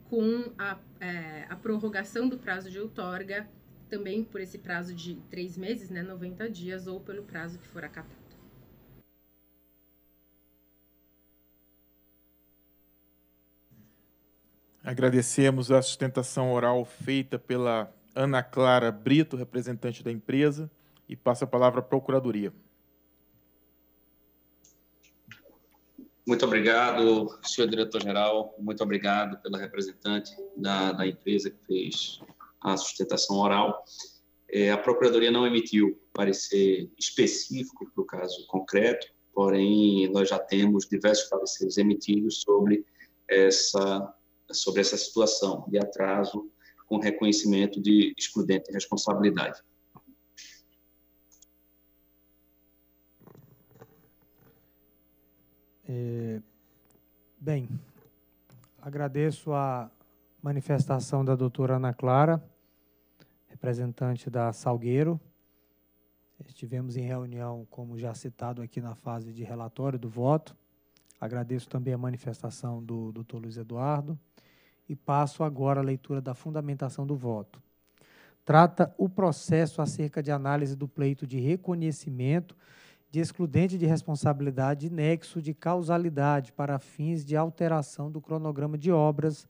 com a, é, a prorrogação do prazo de outorga também por esse prazo de três meses, né, 90 dias, ou pelo prazo que for acatado. Agradecemos a sustentação oral feita pela Ana Clara Brito, representante da empresa, e passo a palavra à Procuradoria. Muito obrigado, senhor diretor-geral. Muito obrigado pela representante da, da, empresa que fez a sustentação oral. É, a Procuradoria não emitiu parecer específico para o caso concreto, porém, nós já temos diversos pareceres emitidos sobre essa sobre essa situação de atraso com reconhecimento de excludente responsabilidade. É, bem, agradeço a manifestação da doutora Ana Clara, representante da Salgueiro. Estivemos em reunião, como já citado aqui na fase de relatório do voto, Agradeço também a manifestação do doutor Luiz Eduardo e passo agora à leitura da fundamentação do voto. Trata o processo acerca de análise do pleito de reconhecimento de excludente de responsabilidade e nexo de causalidade para fins de alteração do cronograma de obras,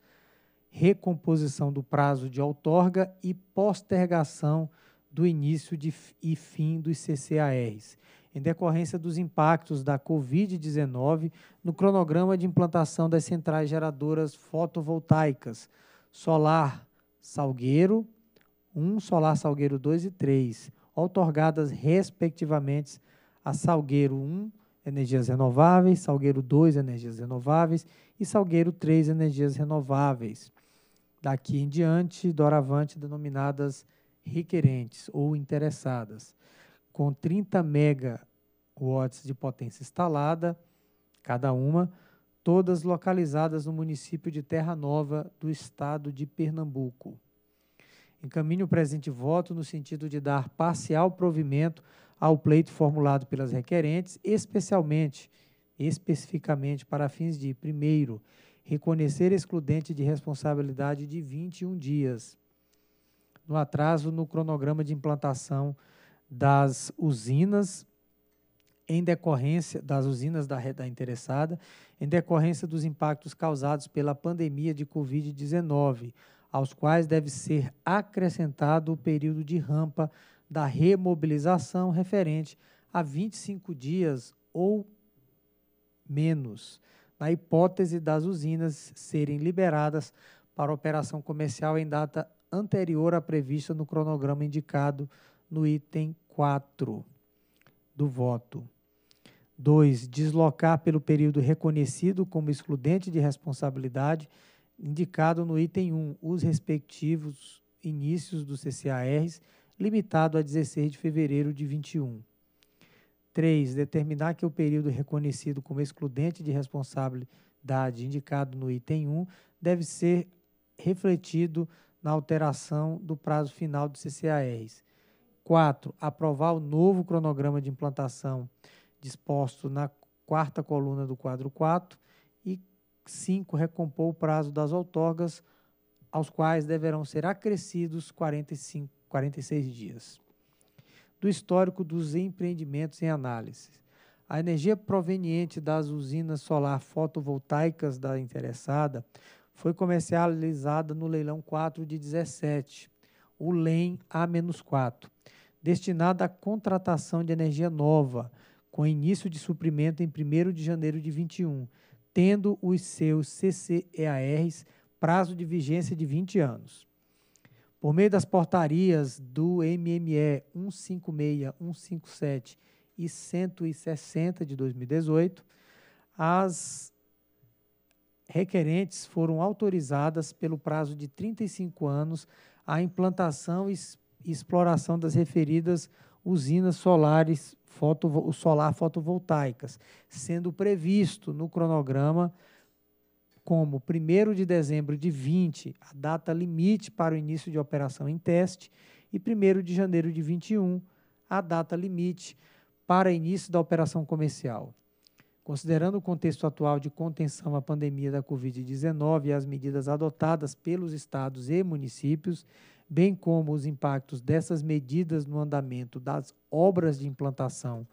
recomposição do prazo de outorga e postergação do início de, e fim dos CCARs em decorrência dos impactos da Covid-19 no cronograma de implantação das centrais geradoras fotovoltaicas Solar Salgueiro 1, Solar Salgueiro 2 e 3, outorgadas respectivamente a Salgueiro 1, Energias Renováveis, Salgueiro 2, Energias Renováveis e Salgueiro 3, Energias Renováveis. Daqui em diante, doravante, denominadas requerentes ou interessadas com 30 megawatts de potência instalada, cada uma, todas localizadas no município de Terra Nova do estado de Pernambuco. Encaminho o presente voto no sentido de dar parcial provimento ao pleito formulado pelas requerentes, especialmente, especificamente para fins de, primeiro, reconhecer excludente de responsabilidade de 21 dias no atraso no cronograma de implantação das usinas em decorrência das usinas da, da interessada, em decorrência dos impactos causados pela pandemia de Covid-19, aos quais deve ser acrescentado o período de rampa da remobilização referente a 25 dias ou menos, na hipótese das usinas serem liberadas para operação comercial em data anterior à prevista no cronograma indicado no item 4 do voto. 2. Deslocar pelo período reconhecido como excludente de responsabilidade, indicado no item 1, os respectivos inícios dos CCARs, limitado a 16 de fevereiro de 21. 3. Determinar que o período reconhecido como excludente de responsabilidade, indicado no item 1, deve ser refletido na alteração do prazo final dos CCARs 4. Aprovar o novo cronograma de implantação disposto na quarta coluna do quadro 4. E 5. Recompor o prazo das outorgas, aos quais deverão ser acrescidos 45, 46 dias. Do histórico dos empreendimentos em análise. A energia proveniente das usinas solar fotovoltaicas da interessada foi comercializada no leilão 4 de 17 o LEM A-4, destinada à contratação de energia nova, com início de suprimento em 1 de janeiro de 21, tendo os seus CCEARs prazo de vigência de 20 anos. Por meio das portarias do MME 156, 157 e 160 de 2018, as requerentes foram autorizadas pelo prazo de 35 anos a implantação e exploração das referidas usinas solares foto, solar fotovoltaicas, sendo previsto no cronograma como 1 de dezembro de 20, a data limite para o início de operação em teste, e 1 de janeiro de 21, a data limite para início da operação comercial. Considerando o contexto atual de contenção à pandemia da Covid-19 e as medidas adotadas pelos estados e municípios, bem como os impactos dessas medidas no andamento das obras de implantação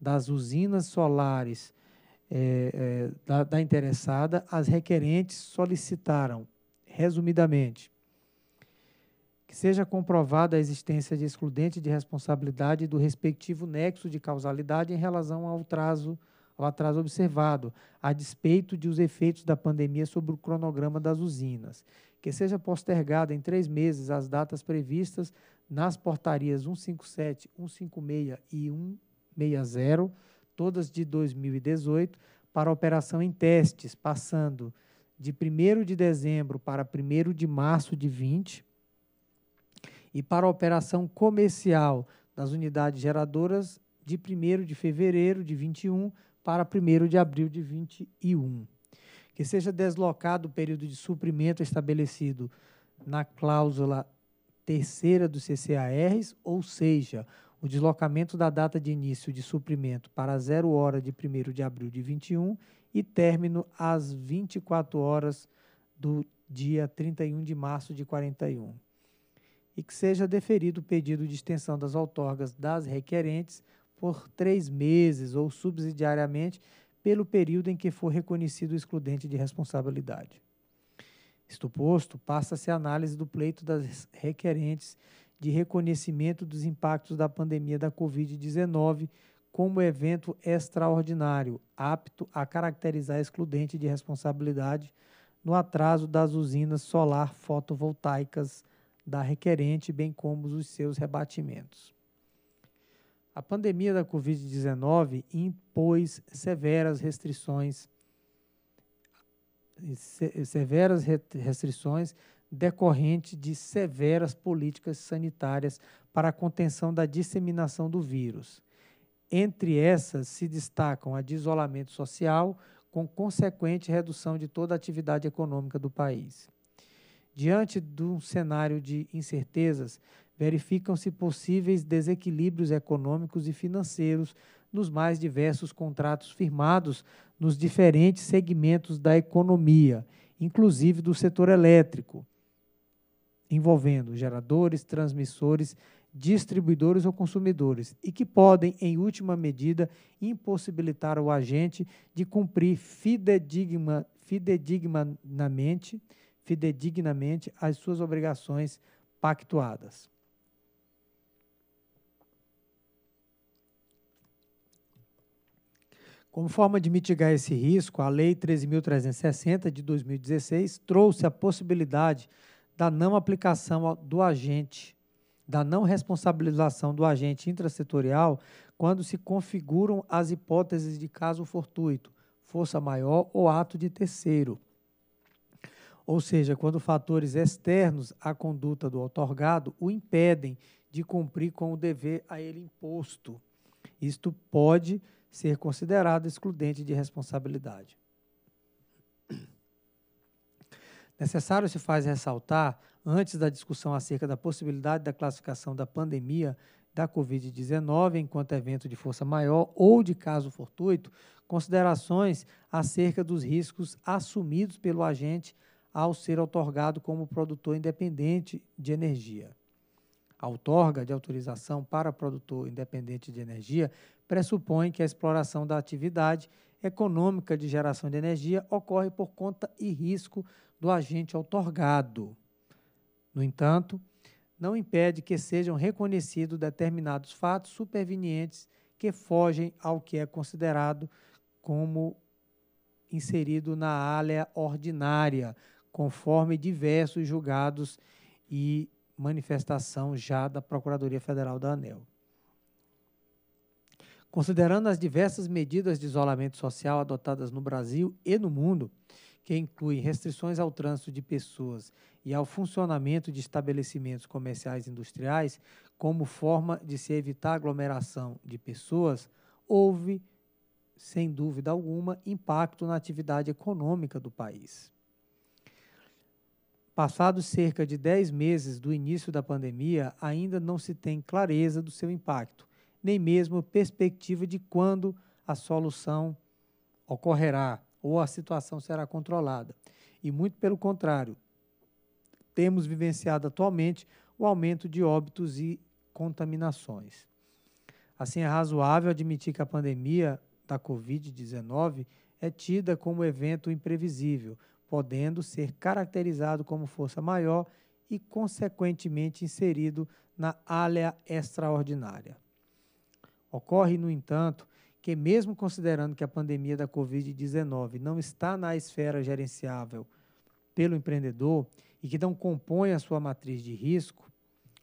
das usinas solares é, é, da, da interessada, as requerentes solicitaram, resumidamente, que seja comprovada a existência de excludente de responsabilidade do respectivo nexo de causalidade em relação ao trazo ao atraso observado, a despeito de os efeitos da pandemia sobre o cronograma das usinas, que seja postergada em três meses as datas previstas nas portarias 157, 156 e 160, todas de 2018, para operação em testes, passando de 1 de dezembro para 1 de março de 20, e para operação comercial das unidades geradoras de 1 de fevereiro de 21 para 1 de abril de 21. Que seja deslocado o período de suprimento estabelecido na cláusula terceira do CCARs, ou seja, o deslocamento da data de início de suprimento para 0 hora de 1 de abril de 21 e término às 24 horas do dia 31 de março de 41. E que seja deferido o pedido de extensão das outorgas das requerentes por três meses ou subsidiariamente pelo período em que for reconhecido o excludente de responsabilidade. Isto posto, passa-se a análise do pleito das requerentes de reconhecimento dos impactos da pandemia da Covid-19 como evento extraordinário, apto a caracterizar excludente de responsabilidade no atraso das usinas solar fotovoltaicas da requerente, bem como os seus rebatimentos. A pandemia da Covid-19 impôs severas restrições, severas restrições decorrente de severas políticas sanitárias para a contenção da disseminação do vírus. Entre essas se destacam a de isolamento social, com consequente redução de toda a atividade econômica do país. Diante de um cenário de incertezas, verificam-se possíveis desequilíbrios econômicos e financeiros nos mais diversos contratos firmados nos diferentes segmentos da economia, inclusive do setor elétrico, envolvendo geradores, transmissores, distribuidores ou consumidores, e que podem, em última medida, impossibilitar o agente de cumprir fidedigna, fidedignamente, fidedignamente as suas obrigações pactuadas. Como forma de mitigar esse risco, a Lei 13.360 de 2016 trouxe a possibilidade da não aplicação do agente, da não responsabilização do agente intrasetorial quando se configuram as hipóteses de caso fortuito, força maior ou ato de terceiro. Ou seja, quando fatores externos à conduta do otorgado o impedem de cumprir com o dever a ele imposto. Isto pode ser considerado excludente de responsabilidade. Necessário se faz ressaltar, antes da discussão acerca da possibilidade da classificação da pandemia da Covid-19 enquanto evento de força maior ou de caso fortuito, considerações acerca dos riscos assumidos pelo agente ao ser otorgado como produtor independente de energia. A outorga de autorização para produtor independente de energia pressupõe que a exploração da atividade econômica de geração de energia ocorre por conta e risco do agente outorgado. No entanto, não impede que sejam reconhecidos determinados fatos supervenientes que fogem ao que é considerado como inserido na área ordinária, conforme diversos julgados e manifestação já da Procuradoria Federal da ANEL. Considerando as diversas medidas de isolamento social adotadas no Brasil e no mundo, que incluem restrições ao trânsito de pessoas e ao funcionamento de estabelecimentos comerciais e industriais, como forma de se evitar aglomeração de pessoas, houve, sem dúvida alguma, impacto na atividade econômica do país. Passados cerca de 10 meses do início da pandemia, ainda não se tem clareza do seu impacto, nem mesmo perspectiva de quando a solução ocorrerá ou a situação será controlada. E muito pelo contrário, temos vivenciado atualmente o aumento de óbitos e contaminações. Assim, é razoável admitir que a pandemia da Covid-19 é tida como evento imprevisível, podendo ser caracterizado como força maior e, consequentemente, inserido na alea extraordinária. Ocorre, no entanto, que, mesmo considerando que a pandemia da Covid-19 não está na esfera gerenciável pelo empreendedor e que não compõe a sua matriz de risco,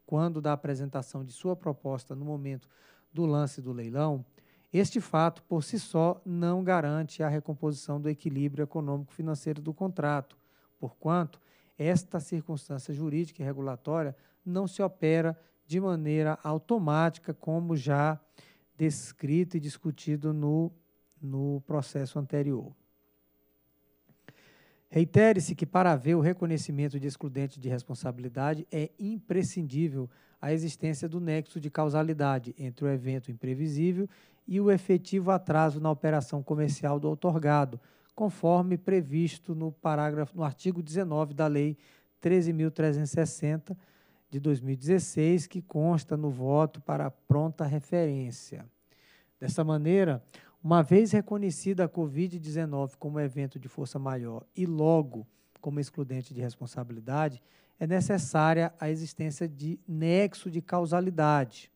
quando da apresentação de sua proposta no momento do lance do leilão, este fato, por si só, não garante a recomposição do equilíbrio econômico-financeiro do contrato, porquanto esta circunstância jurídica e regulatória não se opera de maneira automática, como já descrito e discutido no, no processo anterior. Reitere-se que, para haver o reconhecimento de excludente de responsabilidade, é imprescindível a existência do nexo de causalidade entre o evento imprevisível e o efetivo atraso na operação comercial do outorgado, conforme previsto no parágrafo no artigo 19 da lei 13360 de 2016, que consta no voto para pronta referência. Dessa maneira, uma vez reconhecida a Covid-19 como evento de força maior e logo como excludente de responsabilidade, é necessária a existência de nexo de causalidade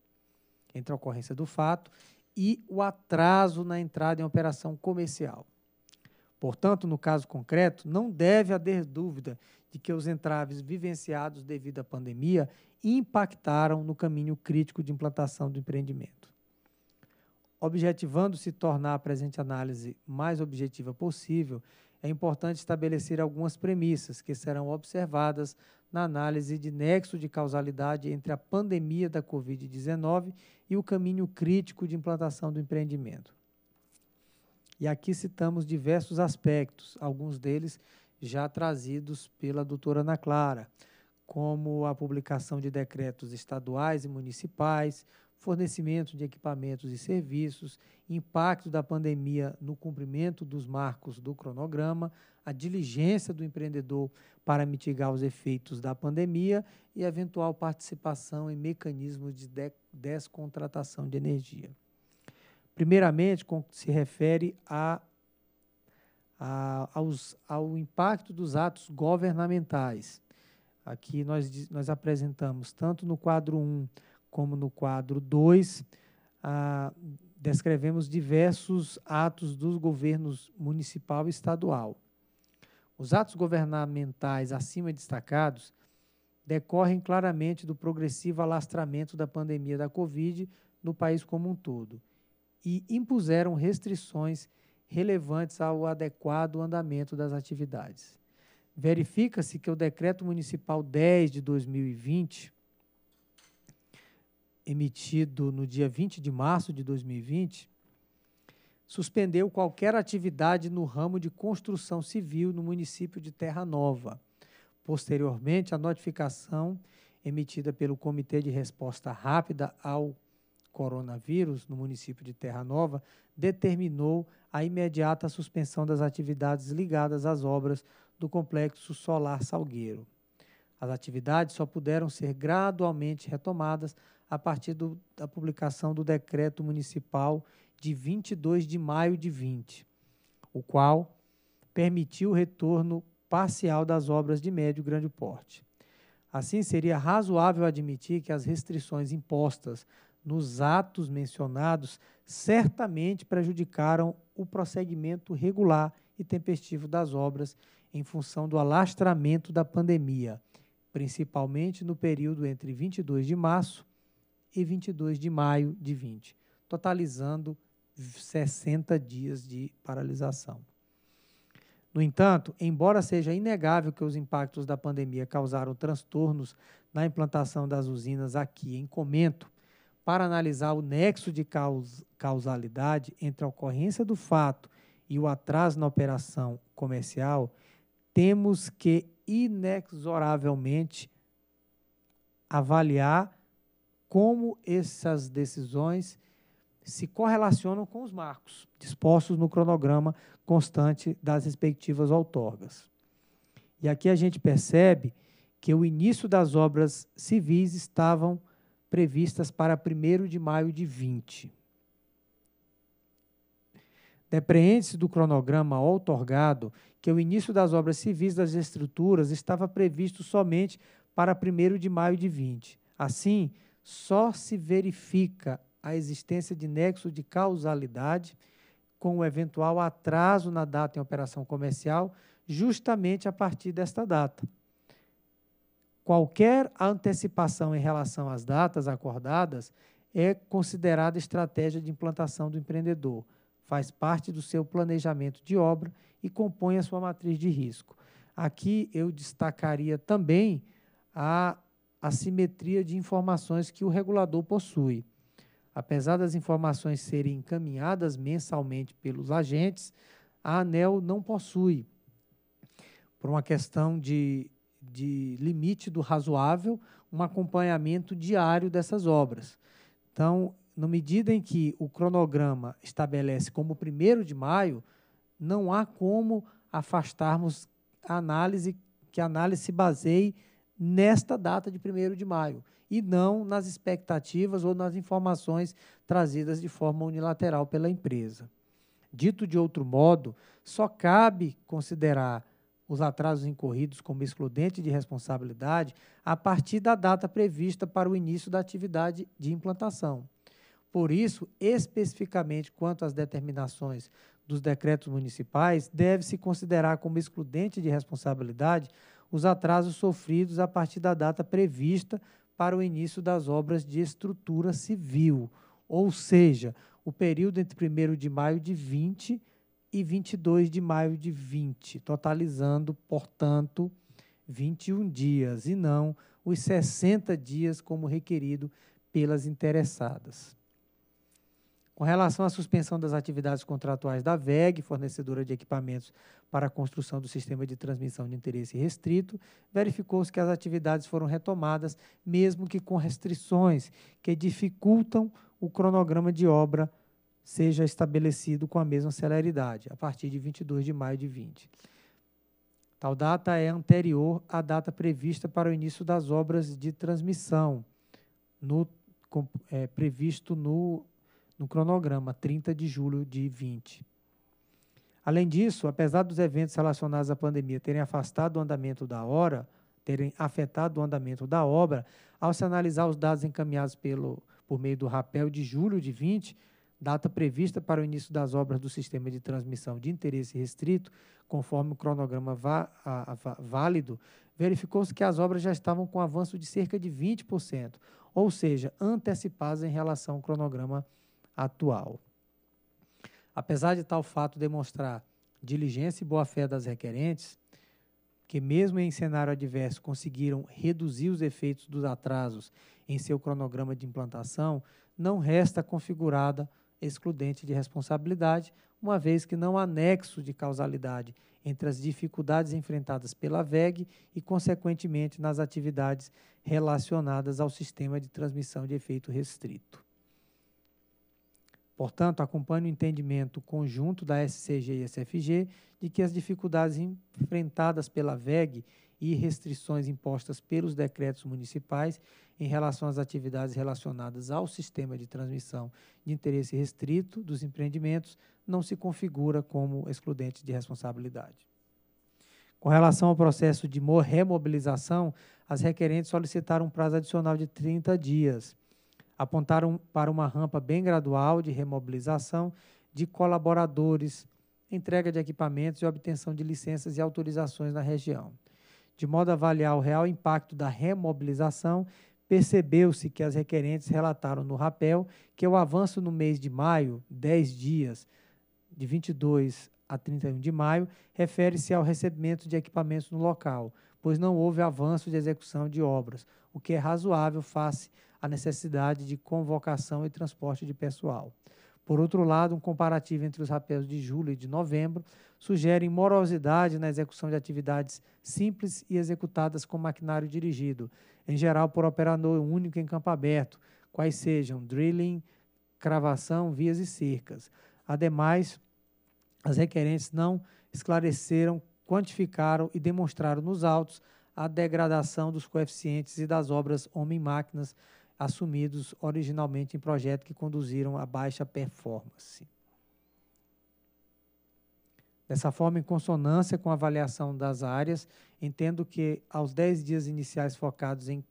entre a ocorrência do fato e o atraso na entrada em operação comercial. Portanto, no caso concreto, não deve haver dúvida de que os entraves vivenciados devido à pandemia impactaram no caminho crítico de implantação do empreendimento. Objetivando se tornar a presente análise mais objetiva possível, é importante estabelecer algumas premissas que serão observadas na análise de nexo de causalidade entre a pandemia da Covid-19 e o caminho crítico de implantação do empreendimento. E aqui citamos diversos aspectos, alguns deles já trazidos pela doutora Ana Clara, como a publicação de decretos estaduais e municipais, fornecimento de equipamentos e serviços, impacto da pandemia no cumprimento dos marcos do cronograma, a diligência do empreendedor para mitigar os efeitos da pandemia e eventual participação em mecanismos de, descontratação de energia. Primeiramente, com que se refere a, a, aos, ao impacto dos atos governamentais. Aqui nós, nós apresentamos, tanto no quadro 1, como no quadro 2, ah, descrevemos diversos atos dos governos municipal e estadual. Os atos governamentais acima destacados decorrem claramente do progressivo alastramento da pandemia da Covid no país como um todo e impuseram restrições relevantes ao adequado andamento das atividades. Verifica-se que o Decreto Municipal 10 de 2020 emitido no dia 20 de março de 2020, suspendeu qualquer atividade no ramo de construção civil no município de Terra Nova. Posteriormente, a notificação emitida pelo Comitê de Resposta Rápida ao Coronavírus no município de Terra Nova determinou a imediata suspensão das atividades ligadas às obras do Complexo Solar Salgueiro. As atividades só puderam ser gradualmente retomadas a partir do, da publicação do decreto municipal de 22 de maio de 20, o qual permitiu o retorno parcial das obras de médio e grande porte. Assim, seria razoável admitir que as restrições impostas nos atos mencionados certamente prejudicaram o prosseguimento regular e tempestivo das obras em função do alastramento da pandemia, principalmente no período entre 22 de março e 22 de maio de 20, totalizando 60 dias de paralisação. No entanto, embora seja inegável que os impactos da pandemia causaram transtornos na implantação das usinas aqui em comento, para analisar o nexo de causalidade entre a ocorrência do fato e o atraso na operação comercial, temos que inexoravelmente avaliar como essas decisões se correlacionam com os marcos dispostos no cronograma constante das respectivas outorgas. E aqui a gente percebe que o início das obras civis estavam previstas para 1 de maio de 20. Depreende-se do cronograma outorgado que o início das obras civis das estruturas estava previsto somente para 1 de maio de 20. Assim, só se verifica a existência de nexo de causalidade com o eventual atraso na data em operação comercial, justamente a partir desta data. Qualquer antecipação em relação às datas acordadas é considerada estratégia de implantação do empreendedor, faz parte do seu planejamento de obra e compõe a sua matriz de risco. Aqui eu destacaria também a assimetria de informações que o regulador possui. Apesar das informações serem encaminhadas mensalmente pelos agentes, a ANEL não possui, por uma questão de, de limite do razoável, um acompanhamento diário dessas obras. Então, na medida em que o cronograma estabelece como 1 de maio, não há como afastarmos a análise, que a análise se baseie nesta data de 1 de maio e não nas expectativas ou nas informações trazidas de forma unilateral pela empresa. Dito de outro modo, só cabe considerar os atrasos incorridos como excludente de responsabilidade a partir da data prevista para o início da atividade de implantação. Por isso, especificamente quanto às determinações dos decretos municipais, deve-se considerar como excludente de responsabilidade os atrasos sofridos a partir da data prevista para o início das obras de estrutura civil, ou seja, o período entre 1 de maio de 20 e 22 de maio de 20, totalizando, portanto, 21 dias e não os 60 dias como requerido pelas interessadas. Com relação à suspensão das atividades contratuais da VEG, fornecedora de equipamentos para a construção do sistema de transmissão de interesse restrito, verificou-se que as atividades foram retomadas, mesmo que com restrições que dificultam o cronograma de obra seja estabelecido com a mesma celeridade, a partir de 22 de maio de 20. Tal data é anterior à data prevista para o início das obras de transmissão, no, é, previsto no no cronograma 30 de julho de 2020. Além disso, apesar dos eventos relacionados à pandemia terem afastado o andamento da hora, terem afetado o andamento da obra, ao se analisar os dados encaminhados pelo, por meio do rapel de julho de 20, data prevista para o início das obras do sistema de transmissão de interesse restrito, conforme o cronograma va, a, a, válido, verificou-se que as obras já estavam com avanço de cerca de 20%, ou seja, antecipadas em relação ao cronograma válido atual. Apesar de tal fato demonstrar diligência e boa-fé das requerentes, que mesmo em cenário adverso conseguiram reduzir os efeitos dos atrasos em seu cronograma de implantação, não resta configurada excludente de responsabilidade, uma vez que não há nexo de causalidade entre as dificuldades enfrentadas pela VEG e, consequentemente, nas atividades relacionadas ao sistema de transmissão de efeito restrito. Portanto, acompanhe o entendimento conjunto da SCG e SFG de que as dificuldades enfrentadas pela VEG e restrições impostas pelos decretos municipais em relação às atividades relacionadas ao sistema de transmissão de interesse restrito dos empreendimentos não se configura como excludente de responsabilidade. Com relação ao processo de remobilização, as requerentes solicitaram um prazo adicional de 30 dias apontaram para uma rampa bem gradual de remobilização de colaboradores, entrega de equipamentos e obtenção de licenças e autorizações na região. De modo a avaliar o real impacto da remobilização, percebeu-se que as requerentes relataram no rapel que o avanço no mês de maio, 10 dias, de 22 a 31 de maio, refere-se ao recebimento de equipamentos no local, pois não houve avanço de execução de obras, o que é razoável face a necessidade de convocação e transporte de pessoal. Por outro lado, um comparativo entre os rapéus de julho e de novembro sugere morosidade na execução de atividades simples e executadas com maquinário dirigido, em geral por operador único em campo aberto, quais sejam drilling, cravação, vias e cercas. Ademais, as requerentes não esclareceram, quantificaram e demonstraram nos autos a degradação dos coeficientes e das obras homem-máquinas assumidos originalmente em projetos que conduziram a baixa performance. Dessa forma, em consonância com a avaliação das áreas, entendo que aos 10 dias iniciais focados em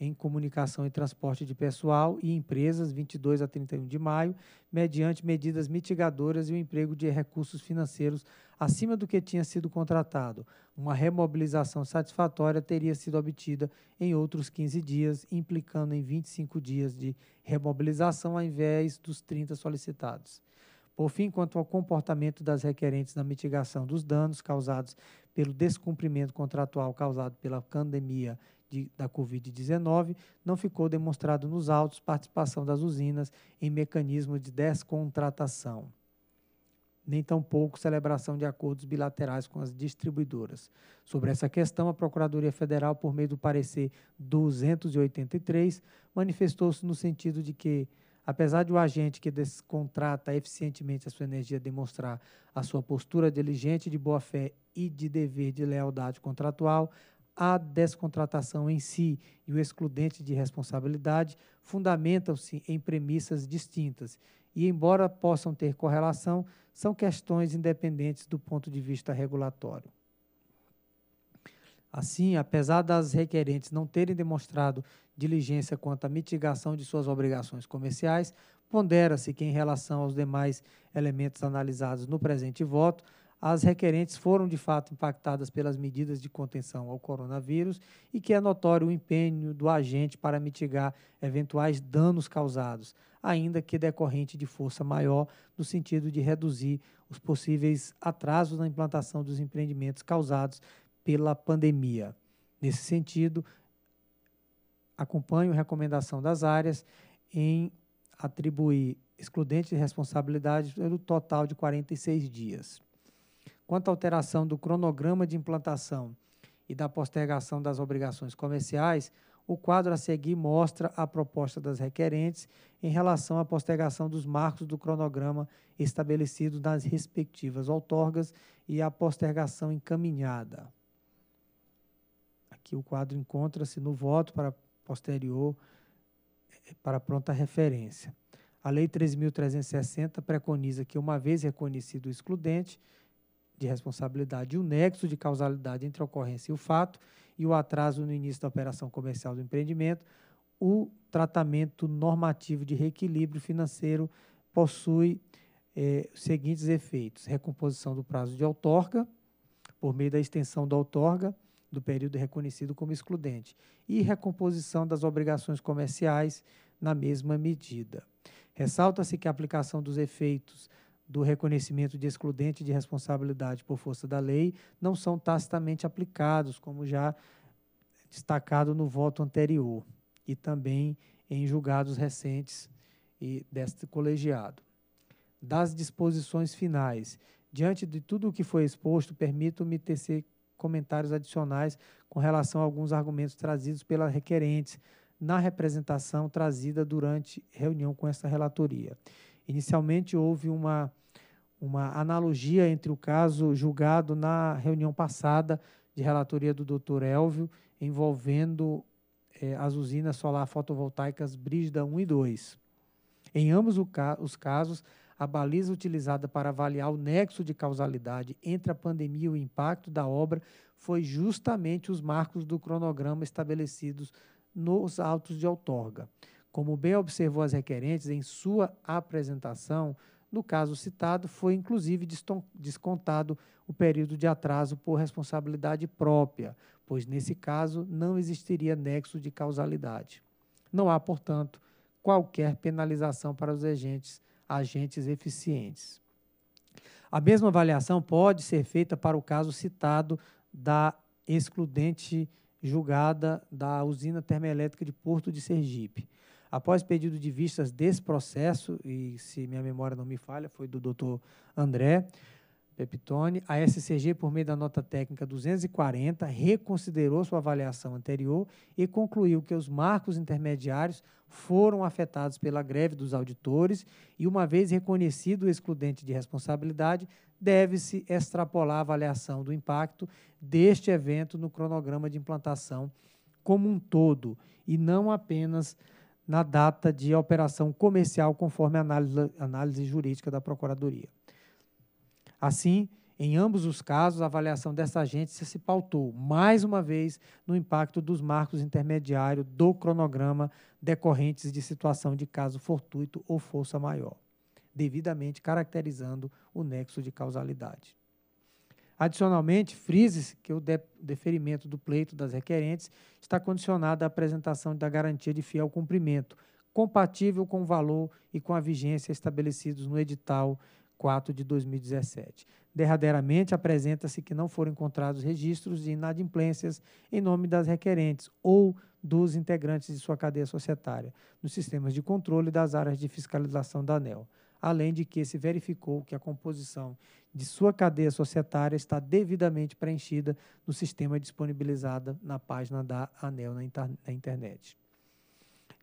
em comunicação e transporte de pessoal e empresas, 22 a 31 de maio, mediante medidas mitigadoras e o emprego de recursos financeiros acima do que tinha sido contratado. Uma remobilização satisfatória teria sido obtida em outros 15 dias, implicando em 25 dias de remobilização ao invés dos 30 solicitados. Por fim, quanto ao comportamento das requerentes na mitigação dos danos causados pelo descumprimento contratual causado pela pandemia de, da Covid-19, não ficou demonstrado nos autos participação das usinas em mecanismo de descontratação, nem tampouco celebração de acordos bilaterais com as distribuidoras. Sobre essa questão, a Procuradoria Federal, por meio do parecer 283, manifestou-se no sentido de que apesar de o agente que descontrata eficientemente a sua energia demonstrar a sua postura diligente de boa-fé e de dever de lealdade contratual, a descontratação em si e o excludente de responsabilidade fundamentam-se em premissas distintas e, embora possam ter correlação, são questões independentes do ponto de vista regulatório. Assim, apesar das requerentes não terem demonstrado diligência quanto à mitigação de suas obrigações comerciais, pondera-se que, em relação aos demais elementos analisados no presente voto, as requerentes foram de fato impactadas pelas medidas de contenção ao coronavírus e que é notório o empenho do agente para mitigar eventuais danos causados, ainda que decorrente de força maior, no sentido de reduzir os possíveis atrasos na implantação dos empreendimentos causados pela pandemia. Nesse sentido, acompanho a recomendação das áreas em atribuir excludente de responsabilidade pelo total de 46 dias quanto à alteração do cronograma de implantação e da postergação das obrigações comerciais, o quadro a seguir mostra a proposta das requerentes em relação à postergação dos marcos do cronograma estabelecido nas respectivas outorgas e a postergação encaminhada. Aqui o quadro encontra-se no voto para posterior eh, para pronta referência. A Lei 3.360 preconiza que, uma vez reconhecido o excludente, de responsabilidade e o nexo de causalidade entre a ocorrência e o fato e o atraso no início da operação comercial do empreendimento, o tratamento normativo de reequilíbrio financeiro possui eh, é, os seguintes efeitos: recomposição do prazo de outorga, por meio da extensão da outorga do período reconhecido como excludente, e recomposição das obrigações comerciais na mesma medida. Ressalta-se que a aplicação dos efeitos do reconhecimento de excludente de responsabilidade por força da lei não são tacitamente aplicados, como já destacado no voto anterior e também em julgados recentes e deste colegiado. Das disposições finais, diante de tudo o que foi exposto, permito-me tecer comentários adicionais com relação a alguns argumentos trazidos pela requerente na representação trazida durante reunião com esta relatoria. Inicialmente houve uma, uma analogia entre o caso julgado na reunião passada de relatoria do Dr. Elvio, envolvendo é, as usinas solar fotovoltaicas Brígida 1 e 2. Em ambos os casos, a baliza utilizada para avaliar o nexo de causalidade entre a pandemia e o impacto da obra foi justamente os marcos do cronograma estabelecidos nos autos de outorga. Como bem observou as requerentes em sua apresentação, no caso citado, foi inclusive descontado o período de atraso por responsabilidade própria, pois nesse caso não existiria nexo de causalidade. Não há, portanto, qualquer penalização para os agentes, agentes eficientes. A mesma avaliação pode ser feita para o caso citado da excludente julgada da usina termoelétrica de Porto de Sergipe. Após pedido de vistas desse processo, e se minha memória não me falha, foi do doutor André Pepitone, a SCG, por meio da nota técnica 240, reconsiderou sua avaliação anterior e concluiu que os marcos intermediários foram afetados pela greve dos auditores e, uma vez reconhecido o excludente de responsabilidade, deve-se extrapolar a avaliação do impacto deste evento no cronograma de implantação como um todo e não apenas na data de operação comercial, conforme a análise, análise jurídica da Procuradoria. Assim, em ambos os casos, a avaliação dessa agência se pautou, mais uma vez, no impacto dos marcos intermediários do cronograma decorrentes de situação de caso fortuito ou força maior, devidamente caracterizando o nexo de causalidade. Adicionalmente, frise que é o deferimento do pleito das requerentes está condicionado à apresentação da garantia de fiel cumprimento, compatível com o valor e com a vigência estabelecidos no edital 4 de 2017. Derradeiramente, apresenta-se que não foram encontrados registros de inadimplências em nome das requerentes ou dos integrantes de sua cadeia societária, nos sistemas de controle das áreas de fiscalização da ANEL além de que se verificou que a composição de sua cadeia societária está devidamente preenchida no sistema disponibilizado na página da ANEL na internet.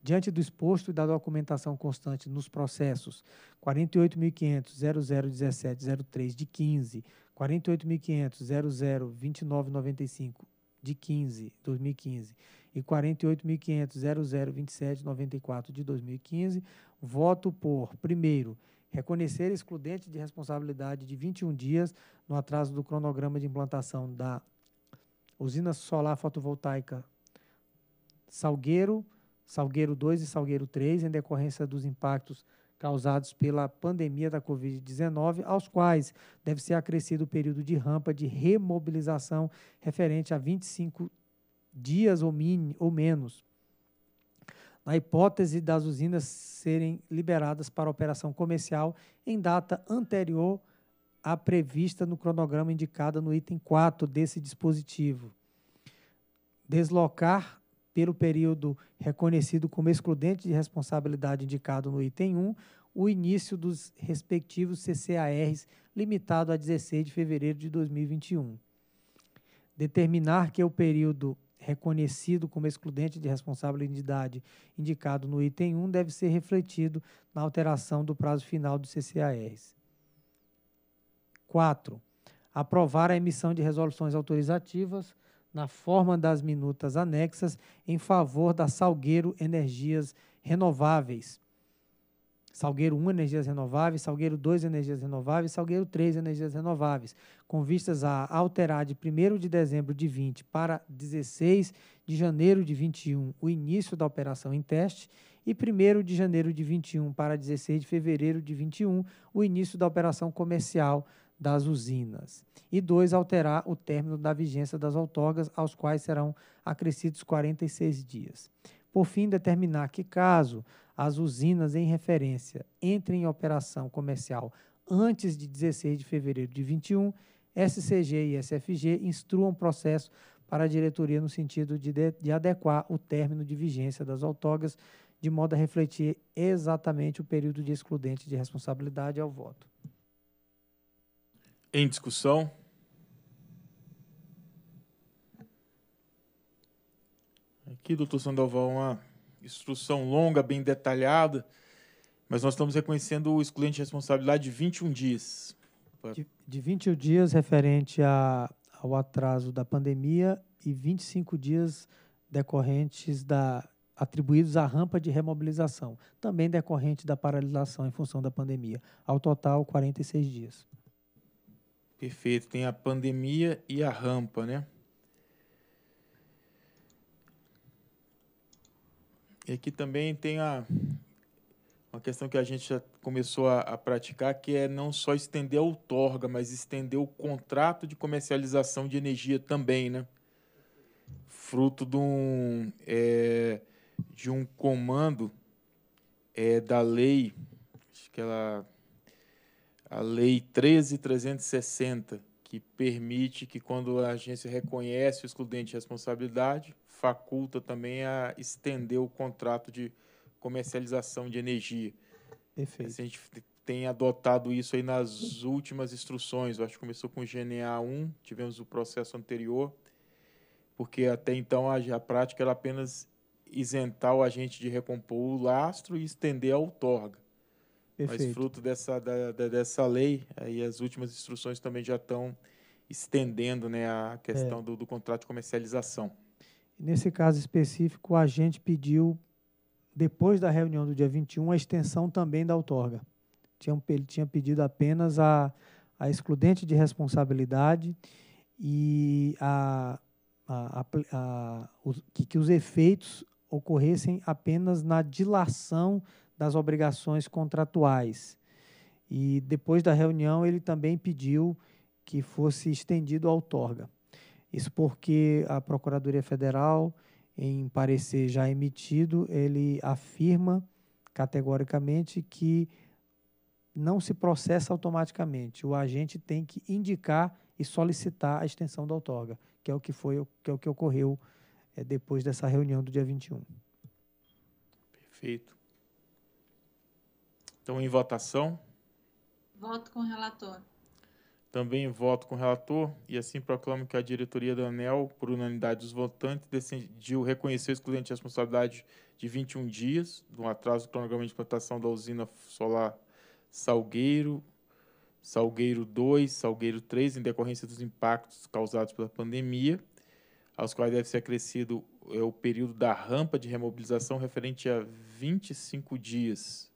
Diante do exposto e da documentação constante nos processos 48.500.0017.03 de 15, 48.500.0029.95 de 15, 2015 e 48.500.002794 de 2015, voto por, primeiro, reconhecer excludente de responsabilidade de 21 dias no atraso do cronograma de implantação da usina solar fotovoltaica Salgueiro, Salgueiro 2 e Salgueiro 3, em decorrência dos impactos causados pela pandemia da Covid-19, aos quais deve ser acrescido o período de rampa de remobilização referente a 25 dias ou, mini, ou menos. Na hipótese das usinas serem liberadas para operação comercial em data anterior à prevista no cronograma indicada no item 4 desse dispositivo. Deslocar pelo período reconhecido como excludente de responsabilidade indicado no item 1, o início dos respectivos CCARs, limitado a 16 de fevereiro de 2021. Determinar que o período reconhecido como excludente de responsabilidade indicado no item 1 deve ser refletido na alteração do prazo final dos CCARs. 4. Aprovar a emissão de resoluções autorizativas na forma das minutas anexas em favor da Salgueiro Energias Renováveis. Salgueiro 1 energias renováveis, Salgueiro 2 energias renováveis, Salgueiro 3 energias renováveis, com vistas a alterar de 1 de dezembro de 20 para 16 de janeiro de 21 o início da operação em teste e 1 de janeiro de 21 para 16 de fevereiro de 21 o início da operação comercial das usinas. E dois, alterar o término da vigência das outorgas, aos quais serão acrescidos 46 dias. Por fim, determinar que, caso as usinas em referência entrem em operação comercial antes de 16 de fevereiro de 21, SCG e SFG instruam processo para a diretoria no sentido de, de, de adequar o término de vigência das outorgas, de modo a refletir exatamente o período de excludente de responsabilidade ao voto. Em discussão? Aqui, doutor Sandoval, uma instrução longa, bem detalhada, mas nós estamos reconhecendo o excluente de responsabilidade de 21 dias. De, de 21 dias referente a, ao atraso da pandemia e 25 dias decorrentes da atribuídos à rampa de remobilização, também decorrente da paralisação em função da pandemia. Ao total, 46 dias. Perfeito. Tem a pandemia e a rampa, né? E aqui também tem a, uma questão que a gente já começou a, a praticar, que é não só estender a outorga, mas estender o contrato de comercialização de energia também, né? Fruto de um, é, de um comando é, da lei, acho que ela a Lei 13.360, que permite que, quando a agência reconhece o excludente de responsabilidade, faculta também a estender o contrato de comercialização de energia. Perfeito. a gente tem adotado isso aí nas últimas instruções. Eu acho que começou com o GNA 1, tivemos o processo anterior, porque até então a, a prática era apenas isentar o agente de recompor o lastro e estender a outorga. Perfeito. Mas fruto dessa, da, da, dessa lei, aí as últimas instruções também já estão estendendo né, a questão é. do, do, contrato de comercialização. Nesse caso específico, a gente pediu, depois da reunião do dia 21, a extensão também da outorga. Tinha, ele tinha pedido apenas a, a excludente de responsabilidade e a, a, a, que, que os efeitos ocorressem apenas na dilação das obrigações contratuais. E depois da reunião, ele também pediu que fosse estendido a outorga. Isso porque a Procuradoria Federal, em parecer já emitido, ele afirma categoricamente que não se processa automaticamente. O agente tem que indicar e solicitar a extensão da outorga, que é o que foi, que é o que ocorreu é, depois dessa reunião do dia 21. Perfeito. Então, em votação. Voto com o relator. Também voto com o relator e assim proclamo que a diretoria da ANEL, por unanimidade dos votantes, decidiu reconhecer excludente de responsabilidade de 21 dias do atraso do cronograma de implantação da usina solar Salgueiro, Salgueiro 2, Salgueiro 3, em decorrência dos impactos causados pela pandemia, aos quais deve ser acrescido é, o período da rampa de remobilização referente a 25 dias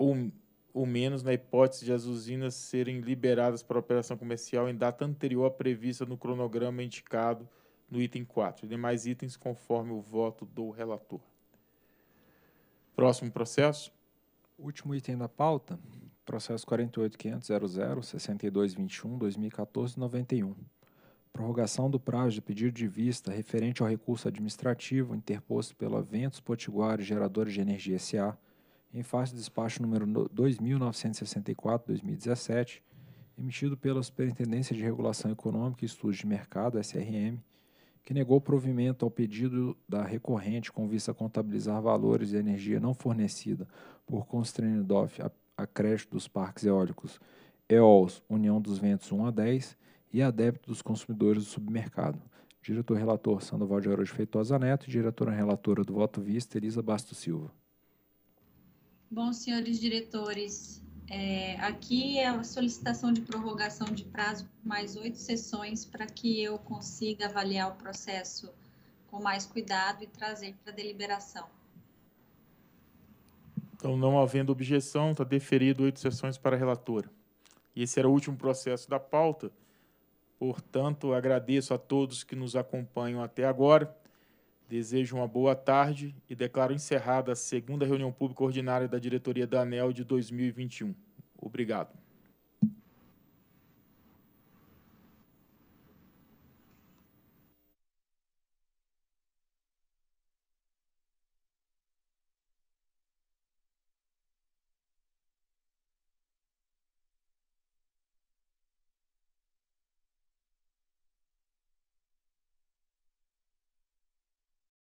ou, ou menos na hipótese de as usinas serem liberadas para operação comercial em data anterior à prevista no cronograma indicado no item 4 e demais itens conforme o voto do relator. Próximo processo. Último item da pauta, processo 48.500.00.6221.2014.91. Prorrogação do prazo de pedido de vista referente ao recurso administrativo interposto pela Ventos Potiguar Geradores de Energia S.A., em face do despacho número 2964/2017, emitido pela Superintendência de Regulação Econômica e Estudos de Mercado, SRM, que negou provimento ao pedido da recorrente com vista a contabilizar valores de energia não fornecida por Constrenidoff a, a crédito dos parques eólicos EOLS União dos Ventos 1 a 10 e a débito dos consumidores do submercado. Diretor-relator Sandoval de Araújo Feitosa Neto e diretora-relatora do Voto Vista, Elisa Basto Silva. Bom, senhores diretores, é, aqui é a solicitação de prorrogação de prazo por mais oito sessões para que eu consiga avaliar o processo com mais cuidado e trazer para deliberação. Então, não havendo objeção, está deferido oito sessões para a relatora. E esse era o último processo da pauta. Portanto, agradeço a todos que nos acompanham até agora. Desejo uma boa tarde e declaro encerrada a segunda reunião pública ordinária da diretoria da ANEL de 2021. Obrigado.